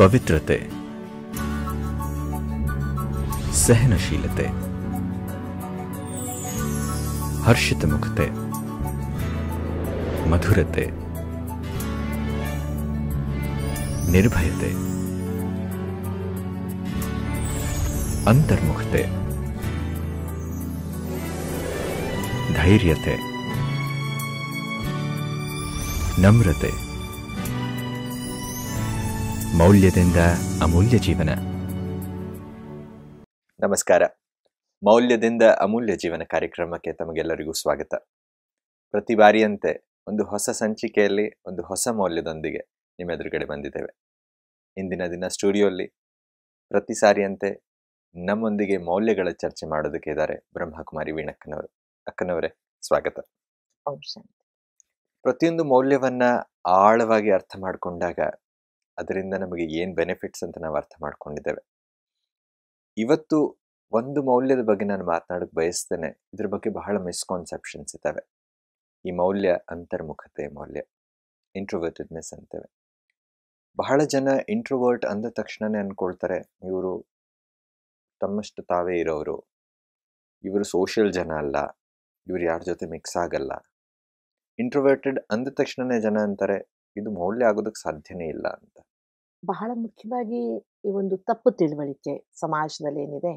पवित्रते सहनशीलते हर्षित मुखते मधुरते निर्भयते अंतर्मुखते धैर्यते नम्रते ಮೌಲ್ಯದಿಂದ ಅಮೂಲ್ಯ ಜೀವನ ನಮಸ್ಕಾರ ಮೌಲ್ಯದಿಂದ ಅಮೂಲ್ಯ ಜೀವನ ಕಾರ್ಯಕ್ರಮಕ್ಕೆ ತಮಗೆಲ್ಲರಿಗೂ ಸ್ವಾಗತ ಪ್ರತಿ ಬಾರಿಯಂತೆ ಒಂದು ಹೊಸ ಸಂಚಿಕೆಯಲ್ಲಿ ಒಂದು ಹೊಸ ಮೌಲ್ಯದೊಂದಿಗೆ ನಿಮ್ಮ ಎದುರುಗಡೆ ಬಂದಿದ್ದೇವೆ ಇಂದಿನ ದಿನ ಸ್ಟುಡಿಯೋಲ್ಲಿ ಪ್ರತಿ ಸಾರಿಯಂತೆ ನಮ್ಮೊಂದಿಗೆ ಮೌಲ್ಯಗಳ ಚರ್ಚೆ ಮಾಡೋದಕ್ಕೆ ಇದ್ದಾರೆ ಬ್ರಹ್ಮಕುಮಾರಿ ವೀಣಕ್ಕನವರು ಅಕ್ಕನವರೇ ಸ್ವಾಗತ ಪ್ರತಿಯೊಂದು ಮೌಲ್ಯವನ್ನ ಆಳವಾಗಿ ಅರ್ಥ ಮಾಡಿಕೊಂಡಾಗ ಅದರಿಂದ ನಮಗೆ ಏನು ಬೆನಿಫಿಟ್ಸ್ ಅಂತ ನಾವು ಅರ್ಥ ಮಾಡ್ಕೊಂಡಿದ್ದೇವೆ ಇವತ್ತು ಒಂದು ಮೌಲ್ಯದ ಬಗ್ಗೆ ನಾನು ಮಾತನಾಡಕ್ಕೆ ಬಯಸ್ತೇನೆ ಇದ್ರ ಬಗ್ಗೆ ಬಹಳ ಮಿಸ್ಕಾನ್ಸೆಪ್ಷನ್ಸ್ ಇದ್ದಾವೆ ಈ ಮೌಲ್ಯ ಅಂತರ್ಮುಖತೆ ಮೌಲ್ಯ ಇಂಟ್ರೋವರ್ಟೆಡ್ನೆಸ್ ಅಂತೇವೆ ಬಹಳ ಜನ ಇಂಟ್ರೋವರ್ಟ್ ಅಂದ ತಕ್ಷಣವೇ ಅಂದ್ಕೊಳ್ತಾರೆ ಇವರು ತಮ್ಮಷ್ಟು ತಾವೇ ಇರೋರು ಇವರು ಸೋಷಿಯಲ್ ಜನ ಅಲ್ಲ ಇವರು ಯಾರ ಜೊತೆ ಮಿಕ್ಸ್ ಆಗಲ್ಲ ಇಂಟ್ರೋವರ್ಟೆಡ್ ಅಂದ ತಕ್ಷಣವೇ ಜನ ಅಂತಾರೆ ಇದು ಮೌಲ್ಯ ಆಗೋದಕ್ಕೆ ಸಾಧ್ಯನೇ ಇಲ್ಲ ಅಂತ ಬಹಳ ಮುಖ್ಯವಾಗಿ ಈ ಒಂದು ತಪ್ಪು ತಿಳುವಳಿಕೆ ಸಮಾಜದಲ್ಲಿ ಏನಿದೆ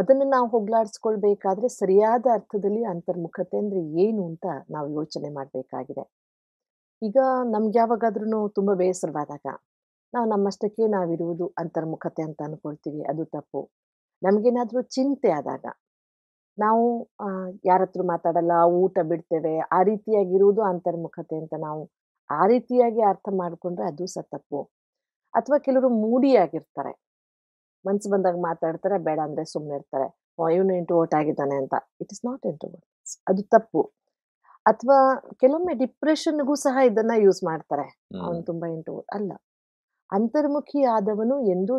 ಅದನ್ನು ನಾವು ಹೋಗ್ಲಾಡಿಸ್ಕೊಳ್ಬೇಕಾದ್ರೆ ಸರಿಯಾದ ಅರ್ಥದಲ್ಲಿ ಅಂತರ್ಮುಖತೆ ಅಂದರೆ ಏನು ಅಂತ ನಾವು ಯೋಚನೆ ಮಾಡಬೇಕಾಗಿದೆ ಈಗ ನಮ್ಗೆ ಯಾವಾಗಾದ್ರೂ ತುಂಬ ಬೇಸರವಾದಾಗ ನಾವು ನಮ್ಮಷ್ಟಕ್ಕೆ ನಾವಿರುವುದು ಅಂತರ್ಮುಖತೆ ಅಂತ ಅನ್ಕೊಳ್ತೀವಿ ಅದು ತಪ್ಪು ನಮಗೇನಾದರೂ ಚಿಂತೆ ಆದಾಗ ನಾವು ಯಾರ ಹತ್ರ ಮಾತಾಡಲ್ಲ ಊಟ ಬಿಡ್ತೇವೆ ಆ ರೀತಿಯಾಗಿರುವುದು ಅಂತರ್ಮುಖತೆ ಅಂತ ನಾವು ಆ ರೀತಿಯಾಗಿ ಅರ್ಥ ಮಾಡಿಕೊಂಡ್ರೆ ಅದು ಸಹ ತಪ್ಪು ಅಥವಾ ಕೆಲವರು ಮೂಡಿಯಾಗಿರ್ತಾರೆ ಮನ್ಸು ಬಂದಾಗ ಮಾತಾಡ್ತಾರೆ ಬೇಡ ಅಂದ್ರೆ ಸುಮ್ಮನೆ ಇರ್ತಾರೆ ಇವನು ಓಟ್ ಆಗಿದ್ದಾನೆ ಅಂತ ಇಟ್ ಇಸ್ ನಾಟ್ ಇಂಟು ಅದು ತಪ್ಪು ಅಥವಾ ಕೆಲವೊಮ್ಮೆ ಡಿಪ್ರೆಷನ್ಗೂ ಸಹ ಇದನ್ನ ಯೂಸ್ ಮಾಡ್ತಾರೆ ಅವನು ತುಂಬಾ ಇಂಟು ಅಲ್ಲ ಅಂತರ್ಮುಖಿ ಆದವನು ಎಂದೂ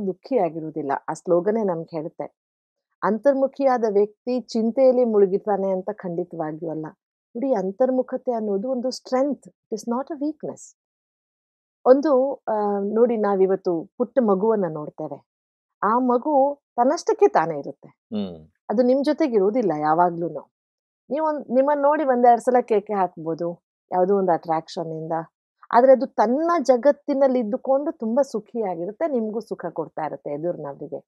ಆಗಿರುವುದಿಲ್ಲ ಆ ಸ್ಲೋಗನೇ ನಮ್ಗೆ ಹೇಳುತ್ತೆ ಅಂತರ್ಮುಖಿಯಾದ ವ್ಯಕ್ತಿ ಚಿಂತೆಯಲ್ಲಿ ಮುಳುಗಿತಾನೆ ಅಂತ ಖಂಡಿತವಾಗಿಯೂ ಅಲ್ಲ ನೋಡಿ ಅಂತರ್ಮುಖತೆ ಅನ್ನೋದು ಒಂದು strength it is not a weakness ಒಂದು ಆ ನೋಡಿ ನಾವಿವತ್ತು ಪುಟ್ಟ ಮಗುವನ್ನ ನೋಡ್ತೇವೆ. ಆ ಮಗು ತನ್ನಷ್ಟಕ್ಕೆ ತಾನೇ ಇರುತ್ತೆ. ಅದು ನಿಮ್ ಜೊತೆಗಿರುವುದಿಲ್ಲ ಯಾವಾಗ್ಲೂನು. ನೀವು ನಿಮ್ಮನ್ನ ನೋಡಿ ಒಂದೆರಡು ಸಲ ಕೇಕೆ ಹಾಕ್ಬೋದು, ಯಾವುದೋ ಒಂದು ಅಟ್ರಾಕ್ಷನ್ ಇಂದ. ಆದ್ರೆ ಅದು ತನ್ನ ಜಗತ್ತಿನಲ್ಲಿ ಇದ್ದುಕೊಂಡು ತುಂಬಾ ಸುಖಿಯಾಗಿರುತ್ತೆ, ನಿಮ್ಗೂ ಸುಖ ಕೊಡ್ತಾ ಇರುತ್ತೆ ಎದುರು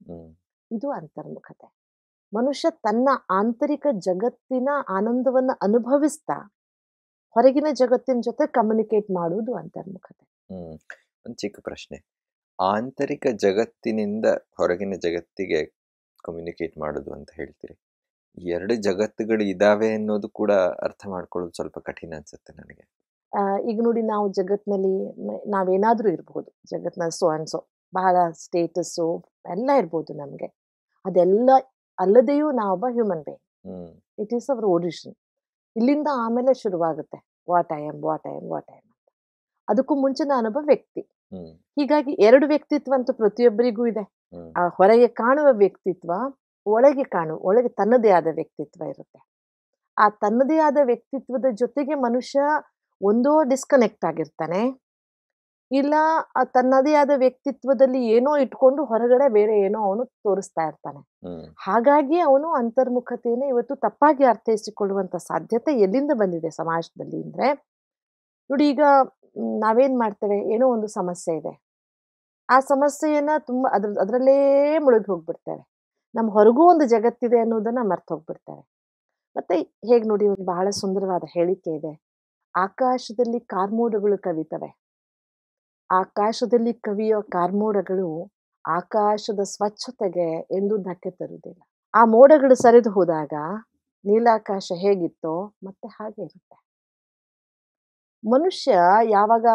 ಇದು ಅಂತರ್ಮುಖತೆ. ಮನುಷ್ಯ ತನ್ನ ಆಂತರಿಕ ಜಗತ್ತಿನ ಆನಂದವನ್ನ ಅನುಭವಿಸ್ತಾ, ಹೊರಗಿನ ಜಗತ್ತಿನ ಜೊತೆ ಕಮ್ಯುನಿಕೇಟ್ ಮಾಡುವುದು ಅಂತರ್ಮುಖತೆ. ಹ್ಮ್ ಒಂದು ಚಿಕ್ಕ ಪ್ರಶ್ನೆ ಆಂತರಿಕ ಜಗತ್ತಿನಿಂದ ಹೊರಗಿನ ಜಗತ್ತಿಗೆ ಕಮ್ಯುನಿಕೇಟ್ ಮಾಡೋದು ಅಂತ ಹೇಳ್ತೀರಿ ಎರಡು ಜಗತ್ತುಗಳು ಇದಾವೆ ಅನ್ನೋದು ಕೂಡ ಅರ್ಥ ಮಾಡ್ಕೊಳ್ಳೋದು ಸ್ವಲ್ಪ ಕಠಿಣ ಅನ್ಸುತ್ತೆ ನನಗೆ ಈಗ ನೋಡಿ ನಾವು ಜಗತ್ತಿನಲ್ಲಿ ನಾವೇನಾದರೂ ಇರಬಹುದು ಜಗತ್ನ ಸೊ ಸೊ ಬಹಳ ಸ್ಟೇಟಸ್ಸು ಎಲ್ಲ ಇರ್ಬೋದು ನಮಗೆ ಅದೆಲ್ಲ ಅಲ್ಲದೆಯೂ ಒಬ್ಬ human being it is our audition ಇಲ್ಲಿಂದ ಆಮೇಲೆ ಶುರುವಾಗುತ್ತೆ what I am what I am what I am ಅದಕ್ಕೂ ಮುಂಚೆ ನಾನೊಬ್ಬ ವ್ಯಕ್ತಿ ಹೀಗಾಗಿ ಎರಡು ವ್ಯಕ್ತಿತ್ವ ಅಂತೂ ಪ್ರತಿಯೊಬ್ಬರಿಗೂ ಇದೆ ಆ ಹೊರಗೆ ಕಾಣುವ ವ್ಯಕ್ತಿತ್ವ ಒಳಗೆ ಕಾಣುವ ಒಳಗೆ ತನ್ನದೇ ಆದ ವ್ಯಕ್ತಿತ್ವ ಇರುತ್ತೆ ಆ ತನ್ನದೇ ಆದ ವ್ಯಕ್ತಿತ್ವದ ಜೊತೆಗೆ ಮನುಷ್ಯ ಒಂದೋ ಡಿಸ್ಕನೆಕ್ಟ್ ಆಗಿರ್ತಾನೆ ಇಲ್ಲ ಆ ತನ್ನದೇ ಆದ ವ್ಯಕ್ತಿತ್ವದಲ್ಲಿ ಏನೋ ಇಟ್ಕೊಂಡು ಹೊರಗಡೆ ಬೇರೆ ಏನೋ ಅವನು ತೋರಿಸ್ತಾ ಇರ್ತಾನೆ ಹಾಗಾಗಿ ಅವನು ಅಂತರ್ಮುಖತೆಯನ್ನು ಇವತ್ತು ತಪ್ಪಾಗಿ ಅರ್ಥೈಸಿಕೊಳ್ಳುವಂತ ಸಾಧ್ಯತೆ ಎಲ್ಲಿಂದ ಬಂದಿದೆ ಸಮಾಜದಲ್ಲಿ ಅಂದ್ರೆ ನೋಡಿ ಈಗ ನಾವೇನು ಮಾಡ್ತೇವೆ ಏನೋ ಒಂದು ಸಮಸ್ಯೆ ಇದೆ ಆ ಸಮಸ್ಯೆಯನ್ನು ತುಂಬ ಅದ್ರ ಅದರಲ್ಲೇ ಮುಳುಗಿ ಹೋಗ್ಬಿಡ್ತೇವೆ ನಮ್ಮ ಹೊರಗೂ ಒಂದು ಜಗತ್ತಿದೆ ಅನ್ನೋದನ್ನು ಮರ್ತು ಹೋಗ್ಬಿಡ್ತಾರೆ ಮತ್ತೆ ಹೇಗೆ ನೋಡಿ ಒಂದು ಬಹಳ ಸುಂದರವಾದ ಹೇಳಿಕೆ ಇದೆ ಆಕಾಶದಲ್ಲಿ ಕಾರ್ಮೋಡಗಳು ಕವಿತವೆ ಆಕಾಶದಲ್ಲಿ ಕವಿಯೋ ಕಾರ್ಮೋಡಗಳು ಆಕಾಶದ ಸ್ವಚ್ಛತೆಗೆ ಎಂದು ಧಕ್ಕೆ ತರುವುದಿಲ್ಲ ಆ ಮೋಡಗಳು ಸರಿದು ಹೋದಾಗ ನೀಲಾಕಾಶ ಹೇಗಿತ್ತೋ ಮತ್ತೆ ಹಾಗೆ ಇರುತ್ತೆ ಮನುಷ್ಯ ಯಾವಾಗ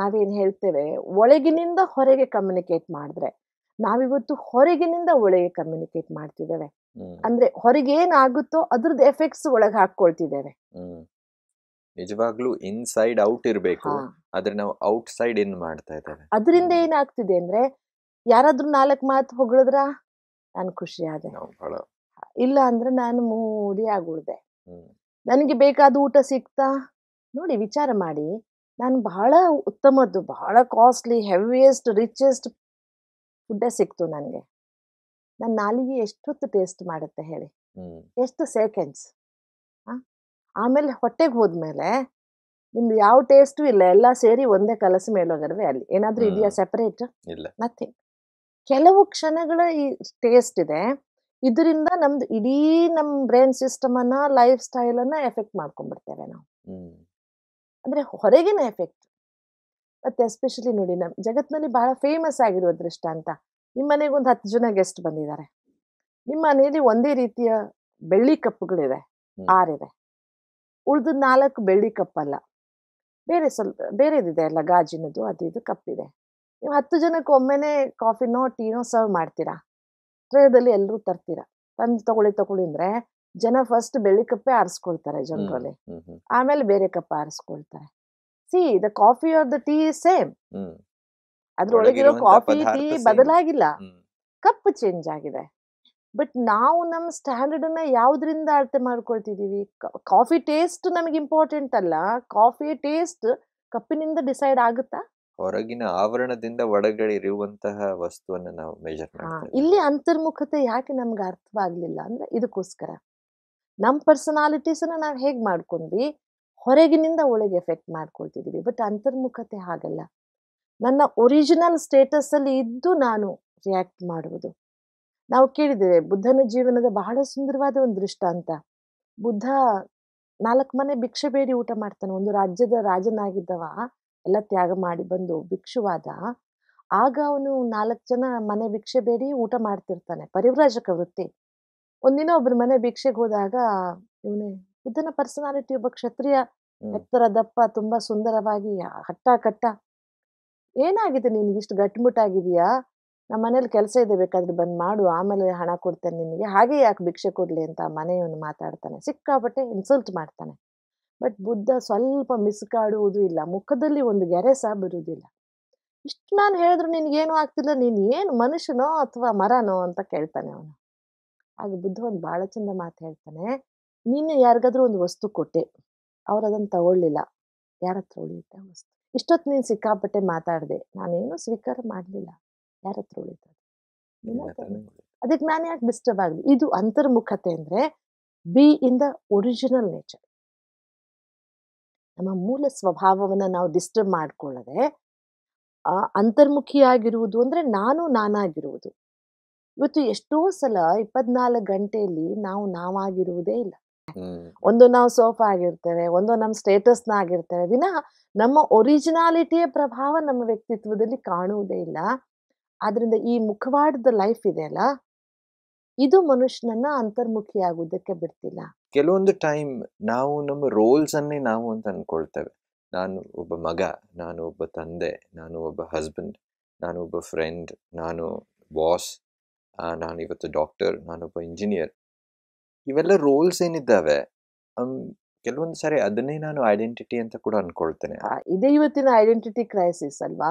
ನಾವೇನ್ ಹೇಳ್ತೇವೆ ಒಳಗಿನಿಂದ ಹೊರಗೆ ಕಮ್ಯುನಿಕೇಟ್ ಮಾಡಿದ್ರೆ ನಾವಿವತ್ತು ಹೊರಗಿನಿಂದ ಒಳಗೆ ಕಮ್ಯುನಿಕೇಟ್ ಮಾಡ್ತಿದ್ದೇವೆ ಅಂದ್ರೆ ಹೊರಗೆ ಏನಾಗುತ್ತೋ ಅದ್ರದ್ದು ಎಫೆಕ್ಟ್ಸ್ ಒಳಗೆ ಹಾಕೊಳ್ತಿದ್ದೇವೆ ನಿಜವಾಗ್ಲೂ ಇನ್ಸೈಡ್ ಔಟ್ ಇರಬೇಕು ಆದ್ರೆ ನಾವು ಔಟ್ ಸೈಡ್ ಇನ್ ಮಾಡ್ತಾ ಇದ್ದೇವೆ ಅದರಿಂದ ಏನಾಗ್ತಿದೆ ಅಂದ್ರೆ ಯಾರಾದ್ರೂ ನಾಲ್ಕು ಮಾತು ಹೊಗಳಿದ್ರ ನಾನು ಖುಷಿ ಆದೆ ಇಲ್ಲ ಅಂದ್ರೆ ನಾನು ಮೂಡಿ ಆಗುಳ್ದೆ ನನಗೆ ಬೇಕಾದ ಊಟ ಸಿಕ್ತಾ ನೋಡಿ ವಿಚಾರ ಮಾಡಿ ನಾನು ಬಹಳ ಉತ್ತಮದ್ದು ಬಹಳ ಕಾಸ್ಟ್ಲಿ ಹೆವಿಯೆಸ್ಟ್ ರಿಚೆಸ್ಟ್ ಫುಡ್ಡೇ ಸಿಕ್ತು ನನಗೆ ನನ್ನ ನಾಲಿಗೆ ಎಷ್ಟೊತ್ತು ಟೇಸ್ಟ್ ಮಾಡುತ್ತೆ ಹೇಳಿ ಎಷ್ಟು ಸೆಕೆಂಡ್ಸ್ ಆಮೇಲೆ ಹೊಟ್ಟೆಗೆ ಹೋದ್ಮೇಲೆ ನಿಮ್ದು ಯಾವ ಟೇಸ್ಟು ಇಲ್ಲ ಎಲ್ಲ ಸೇರಿ ಒಂದೇ ಕಲಸು ಮೇಲೋಗರ್ವೆ ಅಲ್ಲಿ ಏನಾದ್ರೂ ಇದೆಯಾ ಸೆಪರೇಟ್ ನಥಿಂಗ್ ಕೆಲವು ಕ್ಷಣಗಳ ಈ ಟೇಸ್ಟ್ ಇದೆ ಇದರಿಂದ ನಮ್ದು ಇಡೀ ನಮ್ಮ ಬ್ರೈನ್ ಸಿಸ್ಟಮನ್ನ ಲೈಫ್ ಸ್ಟೈಲನ್ನ ಎಫೆಕ್ಟ್ ಮಾಡ್ಕೊಂಡ್ಬಿಡ್ತೇವೆ ನಾವು ಅಂದರೆ ಹೊರಗಿನ ಎಫೆಕ್ಟ್ ಮತ್ತು ಎಸ್ಪೆಷಲಿ ನೋಡಿ ನಮ್ಮ ಜಗತ್ತಿನಲ್ಲಿ ಬಹಳ ಫೇಮಸ್ ಆಗಿರುವ ಅಂತ ನಿಮ್ಮ ಮನೆಗೆ ಒಂದು ಹತ್ತು ಜನ ಗೆಸ್ಟ್ ಬಂದಿದ್ದಾರೆ ನಿಮ್ಮ ಮನೆಯಲ್ಲಿ ಒಂದೇ ರೀತಿಯ ಬೆಳ್ಳಿ ಕಪ್ಗಳಿದೆ ಇದೆ ಉಳಿದ ನಾಲ್ಕು ಬೆಳ್ಳಿ ಕಪ್ಪಲ್ಲ ಬೇರೆ ಸ್ವಲ್ಪ ಬೇರೆದಿದೆ ಅಲ್ಲ ಗಾಜಿನದು ಅದು ಇದು ಕಪ್ಪಿದೆ ನೀವು ಹತ್ತು ಜನಕ್ಕೆ ಒಮ್ಮೆನೇ ಕಾಫಿನೋ ಟೀನೋ ಸರ್ವ್ ಮಾಡ್ತೀರಾ ಟ್ರೇದಲ್ಲಿ ಎಲ್ಲರೂ ತರ್ತೀರಾ ತಂದು ತಗೊಳ್ಳಿ ತಗೊಳ್ಳಿ ಅಂದರೆ ಜನ ಫಸ್ಟ್ ಬೆಳ್ಳಿ ಕಪ್ಪೆ ಆರಿಸ್ಕೊಳ್ತಾರೆ ಜನರಲ್ಲಿ ಆಮೇಲೆ ಬೇರೆ ಕಪ್ಪ ಆರಿಸ್ಕೊಳ್ತಾರೆ see the coffee or the tea same ಅದ್ರೊಳಗಿರೋ ಕಾಫಿ ಟೀ ಬದಲಾಗಿಲ್ಲ ಕಪ್ ಚೇಂಜ್ ಆಗಿದೆ ಬಟ್ ನಾವು ನಮ್ಮ ಸ್ಟ್ಯಾಂಡರ್ಡ್ ಅನ್ನ ಯಾವ್ದ್ರಿಂದ ಅಳತೆ ಮಾಡ್ಕೊಳ್ತಿದೀವಿ ಕಾಫಿ ಟೇಸ್ಟ್ ನಮಗೆ ಇಂಪಾರ್ಟೆಂಟ್ ಅಲ್ಲ ಕಾಫಿ ಟೇಸ್ಟ್ ಕಪ್ಪಿನಿಂದ ಡಿಸೈಡ್ ಆಗುತ್ತಾ ಹೊರಗಿನ ಆವರಣದಿಂದ ಒಳಗಡೆ ಇರುವಂತಹ ವಸ್ತುವನ್ನ ನಾವು ಮೆಜರ್ ಇಲ್ಲಿ ಅಂತರ್ಮುಖತೆ ಯಾಕೆ ನಮ್ಗೆ ಅರ್ಥವಾಗ್ಲಿಲ್ಲ ಅಂದ್ರೆ ಇದಕ್ಕೋಸ್ಕರ ನಮ್ಮ ಪರ್ಸನಾಲಿಟೀಸನ್ನ ನಾವು ಹೇಗೆ ಮಾಡ್ಕೊಂಡ್ವಿ ಹೊರಗಿನಿಂದ ಒಳಗೆ ಎಫೆಕ್ಟ್ ಮಾಡ್ಕೊಳ್ತಿದ್ದೀವಿ ಬಟ್ ಅಂತರ್ಮುಖತೆ ಹಾಗಲ್ಲ ನನ್ನ ಒರಿಜಿನಲ್ ಅಲ್ಲಿ ಇದ್ದು ನಾನು ರಿಯಾಕ್ಟ್ ಮಾಡುವುದು ನಾವು ಕೇಳಿದ್ದೇವೆ ಬುದ್ಧನ ಜೀವನದ ಬಹಳ ಸುಂದರವಾದ ಒಂದು ದೃಷ್ಟಾಂತ ಬುದ್ಧ ನಾಲ್ಕು ಮನೆ ಭಿಕ್ಷೆ ಬೇಡಿ ಊಟ ಮಾಡ್ತಾನೆ ಒಂದು ರಾಜ್ಯದ ರಾಜನಾಗಿದ್ದವ ಎಲ್ಲ ತ್ಯಾಗ ಮಾಡಿ ಬಂದು ಭಿಕ್ಷುವಾದ ಆಗ ಅವನು ನಾಲ್ಕು ಜನ ಮನೆ ಭಿಕ್ಷೆ ಬೇಡಿ ಊಟ ಮಾಡ್ತಿರ್ತಾನೆ ಪರಿವ್ರಾಜಕ ವೃತ್ತಿ ಒಂದಿನ ಒಬ್ಬರ ಮನೆ ಭಿಕ್ಷೆಗೆ ಹೋದಾಗ ಇವನೇ ಬುದ್ಧನ ಪರ್ಸನಾಲಿಟಿ ಒಬ್ಬ ಕ್ಷತ್ರಿಯ ಎತ್ತರ ದಪ್ಪ ತುಂಬಾ ಸುಂದರವಾಗಿ ಹಟ್ಟ ಕಟ್ಟ ಏನಾಗಿದೆ ಇಷ್ಟು ಗಟ್ಮುಟ್ಟಾಗಿದೆಯಾ ನಮ್ಮ ಮನೇಲಿ ಕೆಲಸ ಇದೆ ಬೇಕಾದ್ರೆ ಬಂದು ಮಾಡು ಆಮೇಲೆ ಹಣ ಕೊಡ್ತೇನೆ ನಿನಗೆ ಹಾಗೆ ಯಾಕೆ ಭಿಕ್ಷೆ ಕೊಡ್ಲಿ ಅಂತ ಮನೆಯವನು ಮಾತಾಡ್ತಾನೆ ಸಿಕ್ಕಾಪಟ್ಟೆ ಇನ್ಸಲ್ಟ್ ಮಾಡ್ತಾನೆ ಬಟ್ ಬುದ್ಧ ಸ್ವಲ್ಪ ಮಿಸ್ ಕಾಡುವುದು ಇಲ್ಲ ಮುಖದಲ್ಲಿ ಒಂದು ಗೆರೆ ಸಹ ಬರುವುದಿಲ್ಲ ಇಷ್ಟು ನಾನು ಹೇಳಿದ್ರು ನಿನಗೇನು ಆಗ್ತಿಲ್ಲ ನೀನು ಏನು ಮನುಷ್ಯನೋ ಅಥವಾ ಮರನೋ ಅಂತ ಕೇಳ್ತಾನೆ ಅವನು ಆಗ ಬುದ್ಧ ಒಂದು ಭಾಳ ಚಂದ ಮಾತು ಹೇಳ್ತಾನೆ ನೀನು ಯಾರಿಗಾದ್ರೂ ಒಂದು ವಸ್ತು ಕೊಟ್ಟೆ ಅವ್ರು ಅದನ್ನು ತಗೊಳ್ಳಿಲ್ಲ ಯಾರ ಹತ್ರ ಉಳಿಯುತ್ತೆ ವಸ್ತು ಇಷ್ಟೊತ್ತು ನೀನು ಸಿಕ್ಕಾಪಟ್ಟೆ ಮಾತಾಡಿದೆ ನಾನೇನು ಸ್ವೀಕಾರ ಮಾಡಲಿಲ್ಲ ಯಾರ ಹತ್ರ ಉಳಿತು ಅದಕ್ಕೆ ನಾನು ಯಾಕೆ ಡಿಸ್ಟರ್ಬ್ ಆಗಲಿ ಇದು ಅಂತರ್ಮುಖತೆ ಅಂದರೆ be in the original nature ನಮ್ಮ ಮೂಲ ಸ್ವಭಾವವನ್ನು ನಾವು ಡಿಸ್ಟರ್ಬ್ ಮಾಡಿಕೊಳ್ಳದೆ ಅಂತರ್ಮುಖಿಯಾಗಿರುವುದು ಅಂದರೆ ನಾನು ನಾನಾಗಿರುವುದು ಇವತ್ತು ಎಷ್ಟೋ ಸಲ ಇಪ್ಪತ್ನಾಲ್ಕು ಗಂಟೆಯಲ್ಲಿ ನಾವು ನಾವಾಗಿರುವುದೇ ಇಲ್ಲ ಒಂದು ನಾವು ಸೋಫಾ ಆಗಿರ್ತೇವೆ ಒಂದು ನಮ್ಮ ಸ್ಟೇಟಸ್ನ ಆಗಿರ್ತೇವೆ ವಿನಃ ನಮ್ಮ ಒರಿಜಿನಾಲಿಟಿಯ ಪ್ರಭಾವ ನಮ್ಮ ವ್ಯಕ್ತಿತ್ವದಲ್ಲಿ ಕಾಣುವುದೇ ಇಲ್ಲ ಆದ್ರಿಂದ ಈ ಮುಖವಾಡದ ಲೈಫ್ ಇದೆ ಅಲ್ಲ ಇದು ಮನುಷ್ಯನನ್ನ ಅಂತರ್ಮುಖಿ ಆಗುವುದಕ್ಕೆ ಬಿಡ್ತಿಲ್ಲ ಕೆಲವೊಂದು ಟೈಮ್ ನಾವು ನಮ್ಮ ರೋಲ್ಸ್ ಅನ್ನೇ ನಾವು ಅಂತ ಅನ್ಕೊಳ್ತೇವೆ ನಾನು ಒಬ್ಬ ಮಗ ನಾನು ಒಬ್ಬ ತಂದೆ ನಾನು ಒಬ್ಬ ಹಸ್ಬೆಂಡ್ ನಾನು ಒಬ್ಬ ಫ್ರೆಂಡ್ ನಾನು ಬಾಸ್ ನಾನು ಇವತ್ತು ಡಾಕ್ಟರ್ ನಾನೊಬ್ಬ ಇಂಜಿನಿಯರ್ ಇವೆಲ್ಲ ರೋಲ್ಸ್ ಏನಿದ್ದಾವೆ ಕೆಲವೊಂದು ಸಾರಿ ಅದನ್ನೇ ನಾನು ಐಡೆಂಟಿಟಿ ಅಂತ ಕೂಡ ಅನ್ಕೊಳ್ತೇನೆ ಇದೇ ಇವತ್ತಿನ ಐಡೆಂಟಿಟಿ ಕ್ರೈಸಿಸ್ ಅಲ್ವಾ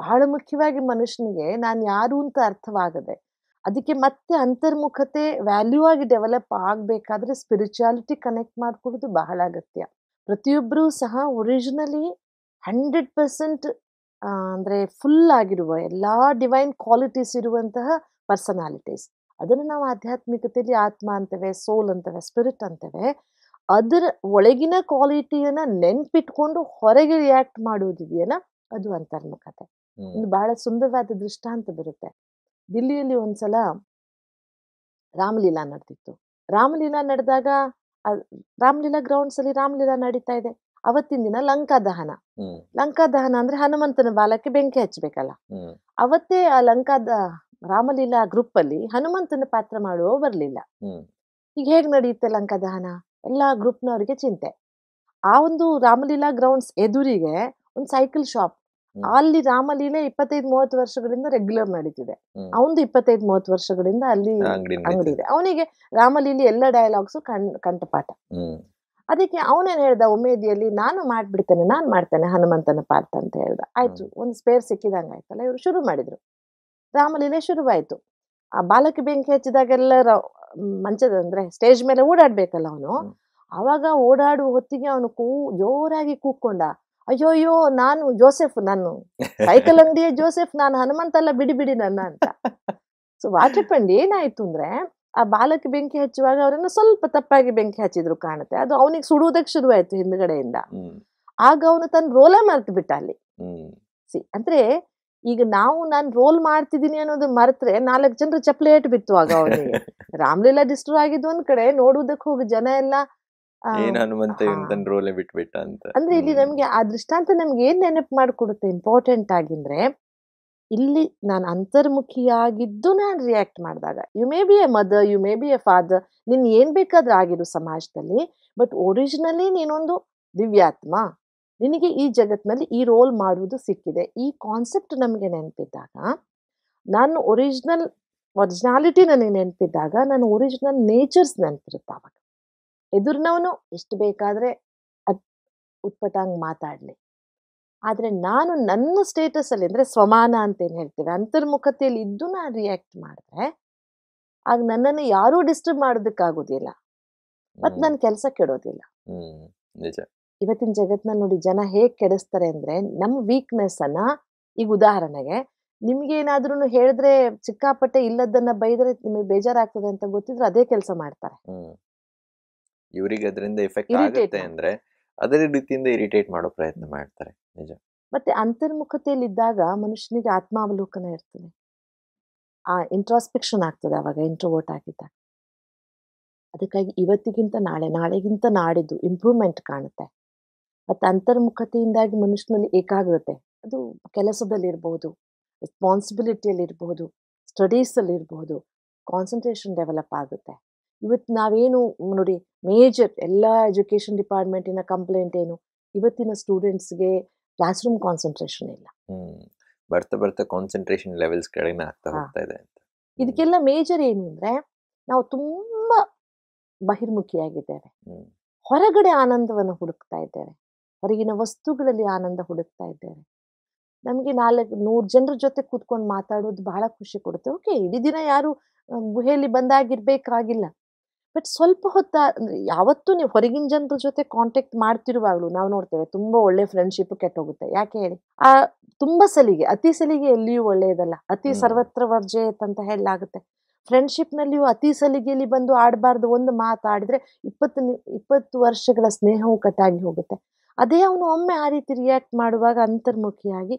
ಬಹಳ ಮುಖ್ಯವಾಗಿ ಮನುಷ್ಯನಿಗೆ ನಾನು ಯಾರು ಅಂತ ಅರ್ಥವಾಗದೆ ಅದಕ್ಕೆ ಮತ್ತೆ ಅಂತರ್ಮುಖತೆ ವ್ಯಾಲ್ಯೂ ಆಗಿ ಡೆವಲಪ್ ಆಗಬೇಕಾದ್ರೆ ಸ್ಪಿರಿಚುಯಾಲಿಟಿ ಕನೆಕ್ಟ್ ಮಾಡ್ಕೊಳ್ಳೋದು ಬಹಳ ಅಗತ್ಯ ಪ್ರತಿಯೊಬ್ಬರೂ ಸಹ ಒರಿಜಿನಲಿ ಹಂಡ್ರೆಡ್ ಪರ್ಸೆಂಟ್ ಅಂದರೆ ಫುಲ್ ಆಗಿರುವ ಎಲ್ಲ ಡಿವೈನ್ ಕ್ವಾಲಿಟೀಸ್ ಇರುವಂತಹ ಪರ್ಸನಾಲಿಟೀಸ್ ಅದನ್ನು ನಾವು ಆಧ್ಯಾತ್ಮಿಕತೆಯಲ್ಲಿ ಆತ್ಮ ಅಂತೇವೆ ಸೋಲ್ ಅಂತೇವೆ ಸ್ಪಿರಿಟ್ ಅಂತೇವೆ ಅದರ ಒಳಗಿನ ಕ್ವಾಲಿಟಿಯನ್ನ ನೆನ್ಪಿಟ್ಕೊಂಡು ಹೊರಗೆ ರಿಯಾಕ್ಟ್ ಮಾಡುವುದಿದೆಯಲ್ಲ ಅದು ಅಂತರ್ಮುಖತೆ ಇದು ಬಹಳ ಸುಂದರವಾದ ದೃಷ್ಟಾಂತ ಬರುತ್ತೆ ದಿಲ್ಲಿಯಲ್ಲಿ ಒಂದ್ಸಲ ರಾಮಲೀಲಾ ನಡೆದಿತ್ತು ರಾಮಲೀಲಾ ನಡೆದಾಗ ರಾಮಲೀಲಾ ಗ್ರೌಂಡ್ಸ್ ಅಲ್ಲಿ ರಾಮಲೀಲಾ ನಡೀತಾ ಇದೆ ಅವತ್ತಿನ ದಿನ ಲಂಕಾ ದಹನ ಲಂಕಾ ದಹನ ಅಂದ್ರೆ ಹನುಮಂತನ ಬಾಲಕ್ಕೆ ಬೆಂಕಿ ಹಚ್ಚಬೇಕಲ್ಲ ಅವತ್ತೇ ಆ ಲಂಕಾದ ರಾಮಲೀಲಾ ಗ್ರೂಪ್ ಅಲ್ಲಿ ಹನುಮಂತನ ಪಾತ್ರ ಮಾಡುವ ಬರ್ಲಿಲ್ಲ ಈಗ ಹೇಗ್ ನಡೆಯುತ್ತೆ ಲಂಕಾ ದಹನ ಎಲ್ಲಾ ಗ್ರೂಪ್ನವರಿಗೆ ಚಿಂತೆ ಆ ಒಂದು ರಾಮಲೀಲಾ ಗ್ರೌಂಡ್ಸ್ ಎದುರಿಗೆ ಒಂದ್ ಸೈಕಲ್ ಶಾಪ್ ಅಲ್ಲಿ ರಾಮಲೀಲೆ ಇಪ್ಪತ್ತೈದು ಮೂವತ್ತು ವರ್ಷಗಳಿಂದ ರೆಗ್ಯುಲರ್ ನಡೀತಿದೆ ಅವನು ಇಪ್ಪತ್ತೈದು ಮೂವತ್ತು ವರ್ಷಗಳಿಂದ ಅಲ್ಲಿ ಅಂಗಡಿ ಇದೆ ಅವನಿಗೆ ರಾಮಲೀಲೆ ಎಲ್ಲ ಡೈಲಾಗ್ಸ್ ಕಣ್ ಕಂಠಪಾಠ ಅದಕ್ಕೆ ಅವನೇನ್ ಹೇಳ್ದ ಉಮೇದಿಯಲ್ಲಿ ನಾನು ಮಾಡ್ಬಿಡ್ತೇನೆ ನಾನು ಮಾಡ್ತೇನೆ ಹನುಮಂತನ ಪಾತ್ರ ಅಂತ ಹೇಳ್ದ ಆಯ್ತು ಒಂದು ಸ್ಪೇರ್ ಸಿಕ್ಕಿದಂಗೆ ಆಯ್ತಲ್ಲ ಇವ್ರು ಶುರು ಮಾಡಿದ್ರು ರಾಮಲೀಲೆ ಶುರುವಾಯಿತು ಆ ಬಾಲಕಿ ಬೆಂಕಿ ಹಚ್ಚಿದಾಗೆಲ್ಲ ಮಂಚದ ಅಂದ್ರೆ ಸ್ಟೇಜ್ ಮೇಲೆ ಓಡಾಡ್ಬೇಕಲ್ಲ ಅವನು ಆವಾಗ ಓಡಾಡುವ ಹೊತ್ತಿಗೆ ಅವನು ಕೂ ಜೋರಾಗಿ ಕೂಕ್ಕೊಂಡ ಅಯ್ಯೋ ಅಯ್ಯೋ ನಾನು ಜೋಸೆಫ್ ನಾನು ಸೈಕಲ್ ಅಂಗಡಿಯ ಜೋಸೆಫ್ ನಾನು ಹನುಮಂತ ಎಲ್ಲ ಬಿಡಿ ಬಿಡಿ ನನ್ನ ಅಂತ ಸೊ ವಾಚಪಂಡಿ ಏನಾಯ್ತು ಅಂದ್ರೆ ಆ ಬಾಲಕಿ ಬೆಂಕಿ ಹಚ್ಚುವಾಗ ಅವರನ್ನ ಸ್ವಲ್ಪ ತಪ್ಪಾಗಿ ಬೆಂಕಿ ಹಚ್ಚಿದ್ರು ಕಾಣುತ್ತೆ ಅದು ಅವನಿಗೆ ಸುಡುವುದಕ್ಕೆ ಶುರುವಾಯ್ತು ಹಿಂದ್ಗಡೆಯಿಂದ ಆಗ ಅವನು ತನ್ನ ರೋಲೆ ಮರೆತು ಬಿಟ್ಟ ಅಲ್ಲಿ ಸಿ ಅಂದ್ರೆ ಈಗ ನಾವು ನಾನು ರೋಲ್ ಮಾಡ್ತಿದ್ದೀನಿ ಅನ್ನೋದು ಮರೆತ್ರೆ ನಾಲ್ಕು ಜನರ ಚಪ್ಪಲಿ ಏಟ್ ಬಿತ್ತು ಆಗ ಅವನಿಗೆ ರಾಮ್ಲೀಲಾ ಡಿಸ್ಟರ್ ಆಗಿದ್ದು ಒಂದ್ ಕಡೆ ನೋಡುವುದಕ್ಕೆ ಹೋಗಿ ಜನ ಎಲ್ಲ ಬಿಟ್ಬಿಟ್ಟ ಅಂತ ಅಂದ್ರೆ ಇಲ್ಲಿ ನಮ್ಗೆ ಆ ದೃಷ್ಟಾಂತ ನಮ್ಗೆ ಏನ್ ನೆನಪು ಮಾಡ್ಕೊಡುತ್ತೆ ಇಂಪಾರ್ಟೆಂಟ್ ಆಗಿದ್ರೆ ಇಲ್ಲಿ ನಾನು ಅಂತರ್ಮುಖಿಯಾಗಿದ್ದು ನಾನು ರಿಯಾಕ್ಟ್ ಮಾಡಿದಾಗ you may be a mother you may be a father ನಿನ್ ಏನ್ ಬೇಕಾದ್ರೂ ಆಗಿರು ಸಮಾಜದಲ್ಲಿ ಬಟ್ ಒರಿಜಿನಲಿ ನೀನೊಂದು ದಿವ್ಯಾತ್ಮ ನಿನಗೆ ಈ ಜಗತ್ತಿನಲ್ಲಿ ಈ ರೋಲ್ ಮಾಡುವುದು ಸಿಕ್ಕಿದೆ ಈ ಕಾನ್ಸೆಪ್ಟ್ ನಮಗೆ ನೆನಪಿದ್ದಾಗ ನಾನು ಒರಿಜಿನಲ್ ಒರಿಜಿನಾಲಿಟಿ ನನಗೆ ನೆನಪಿದ್ದಾಗ ನಾನು ಒರಿಜಿನಲ್ ನೇಚರ್ಸ್ ನೆನಪಿರುತ್ತೆ ಅವಾಗ ಎದುರ್ನವನು ಎಷ್ಟು ಬೇಕಾದರೆ ಅದು ಉತ್ಪಟಾಂಗ್ ಮಾತಾಡಲಿ ಆದರೆ ನಾನು ನನ್ನ ಸ್ಟೇಟಸಲ್ಲಿ ಅಂದರೆ ಸ್ವಮಾನ ಅಂತೇನು ಹೇಳ್ತೇವೆ ಅಂತರ್ಮುಖತೆಯಲ್ಲಿ ಇದ್ದು ನಾನು ರಿಯಾಕ್ಟ್ ಮಾಡಿದ್ರೆ ಆಗ ನನ್ನನ್ನು ಯಾರೂ ಡಿಸ್ಟರ್ಬ್ ಮಾಡೋದಕ್ಕಾಗೋದಿಲ್ಲ ಮತ್ತು ನನ್ನ ಕೆಲಸ ಕೆಡೋದಿಲ್ಲ ನಿಜ ಇವತ್ತಿನ ಜಗತ್ತಿನ ನೋಡಿ ಜನ ಹೇಗೆ ಕೆಡಿಸ್ತಾರೆ ಅಂದರೆ ನಮ್ಮ ಅನ್ನ ಈಗ ಉದಾಹರಣೆಗೆ ನಿಮ್ಗೇನಾದ್ರೂ ಹೇಳಿದ್ರೆ ಚಿಕ್ಕಾಪಟ್ಟೆ ಇಲ್ಲದನ್ನ ಬೈದ್ರೆ ನಿಮಗೆ ಬೇಜಾರಾಗ್ತದೆ ಅಂತ ಗೊತ್ತಿದ್ರೆ ಅದೇ ಕೆಲಸ ಮಾಡ್ತಾರೆ ಇವರಿಗೆ ಅದರಿಂದ ಎಫೆಕ್ಟ್ ಆಗುತ್ತೆ ಅಂದ್ರೆ ಅದೇ ರೀತಿಯಿಂದ ಇರಿಟೇಟ್ ಮಾಡೋ ಪ್ರಯತ್ನ ಮಾಡ್ತಾರೆ ನಿಜ ಮತ್ತೆ ಅಂತರ್ಮುಖತೆಯಲ್ಲಿ ಇದ್ದಾಗ ಮನುಷ್ಯನಿಗೆ ಆತ್ಮಾವಲೋಕನ ಇರ್ತದೆ ಆ ಇಂಟ್ರಾಸ್ಪೆಕ್ಷನ್ ಆಗ್ತದೆ ಅವಾಗ ಇಂಟ್ರೋವೋಟ್ ಆಗಿದ್ದ ಅದಕ್ಕಾಗಿ ಇವತ್ತಿಗಿಂತ ನಾಳೆ ನಾಳೆಗಿಂತ ನಾಡಿದ್ದು ಇಂಪ್ರೂವ್ಮೆಂಟ್ ಕಾಣುತ್ತೆ ಮತ್ತು ಅಂತರ್ಮುಖತೆಯಿಂದಾಗಿ ಮನುಷ್ಯನಲ್ಲಿ ಏಕಾಗ್ರತೆ ಅದು ಕೆಲಸದಲ್ಲಿರಬಹುದು ರೆಸ್ಪಾನ್ಸಿಬಿಲಿಟಿಯಲ್ಲಿರಬಹುದು ಸ್ಟಡೀಸಲ್ಲಿರಬಹುದು ಕಾನ್ಸಂಟ್ರೇಷನ್ ಡೆವಲಪ್ ಆಗುತ್ತೆ ಇವತ್ತು ನಾವೇನು ನೋಡಿ ಮೇಜರ್ ಎಲ್ಲ ಎಜುಕೇಷನ್ ಡಿಪಾರ್ಟ್ಮೆಂಟಿನ ಕಂಪ್ಲೇಂಟ್ ಏನು ಇವತ್ತಿನ ಸ್ಟೂಡೆಂಟ್ಸ್ಗೆ ಕ್ಲಾಸ್ ರೂಮ್ ಕಾನ್ಸಂಟ್ರೇಷನ್ ಇಲ್ಲ ಬರ್ತಾ ಬರ್ತಾ ಕಾನ್ಸಂಟ್ರೇಷನ್ ಲೆವೆಲ್ಸ್ ಕಡಿಮೆ ಆಗ್ತಾ ಹೋಗ್ತಾ ಇದೆ ಅಂತ ಇದಕ್ಕೆಲ್ಲ ಮೇಜರ್ ಏನು ಅಂದ್ರೆ ನಾವು ತುಂಬಾ ಬಹಿರ್ಮುಖಿಯಾಗಿದ್ದೇವೆ ಹೊರಗಡೆ ಆನಂದವನ್ನು ಹುಡುಕ್ತಾ ಇದ್ದೇವೆ ಹೊರಗಿನ ವಸ್ತುಗಳಲ್ಲಿ ಆನಂದ ಹುಡುಕ್ತಾ ಇದ್ದೇವೆ ನಮಗೆ ನಾಲ್ಕು ನೂರು ಜನರ ಜೊತೆ ಕೂತ್ಕೊಂಡು ಮಾತಾಡೋದು ಬಹಳ ಖುಷಿ ಕೊಡುತ್ತೆ ಓಕೆ ಇಡೀ ದಿನ ಯಾರು ಗುಹೆಯಲ್ಲಿ ಬಂದಾಗಿರ್ಬೇಕಾಗಿಲ್ಲ ಬಟ್ ಸ್ವಲ್ಪ ಹೊತ್ತ ಅಂದರೆ ಯಾವತ್ತೂ ನೀವು ಹೊರಗಿನ ಜನರ ಜೊತೆ ಕಾಂಟ್ಯಾಕ್ಟ್ ಮಾಡ್ತಿರುವಾಗಲೂ ನಾವು ನೋಡ್ತೇವೆ ತುಂಬಾ ಒಳ್ಳೆ ಫ್ರೆಂಡ್ಶಿಪ್ ಕೆಟ್ಟೋಗುತ್ತೆ ಯಾಕೆ ಹೇಳಿ ಆ ತುಂಬಾ ಸಲಿಗೆ ಅತಿ ಸಲಿಗೆ ಎಲ್ಲಿಯೂ ಒಳ್ಳೆಯದಲ್ಲ ಅತಿ ಸರ್ವತ್ರ ವರ್ಜಯತ್ ಅಂತ ಹೇಳಲಾಗುತ್ತೆ ಫ್ರೆಂಡ್ಶಿಪ್ನಲ್ಲಿಯೂ ಅತಿ ಸಲಿಗೆಯಲ್ಲಿ ಬಂದು ಆಡಬಾರ್ದು ಒಂದು ಮಾತಾಡಿದ್ರೆ ಇಪ್ಪತ್ತು ಇಪ್ಪತ್ತು ವರ್ಷಗಳ ಸ್ನೇಹವು ಕಟ್ಟಾಗಿ ಹೋಗುತ್ತೆ ಅದೇ ಅವನು ಒಮ್ಮೆ ಆ ರೀತಿ ರಿಯಾಕ್ಟ್ ಮಾಡುವಾಗ ಅಂತರ್ಮುಖಿಯಾಗಿ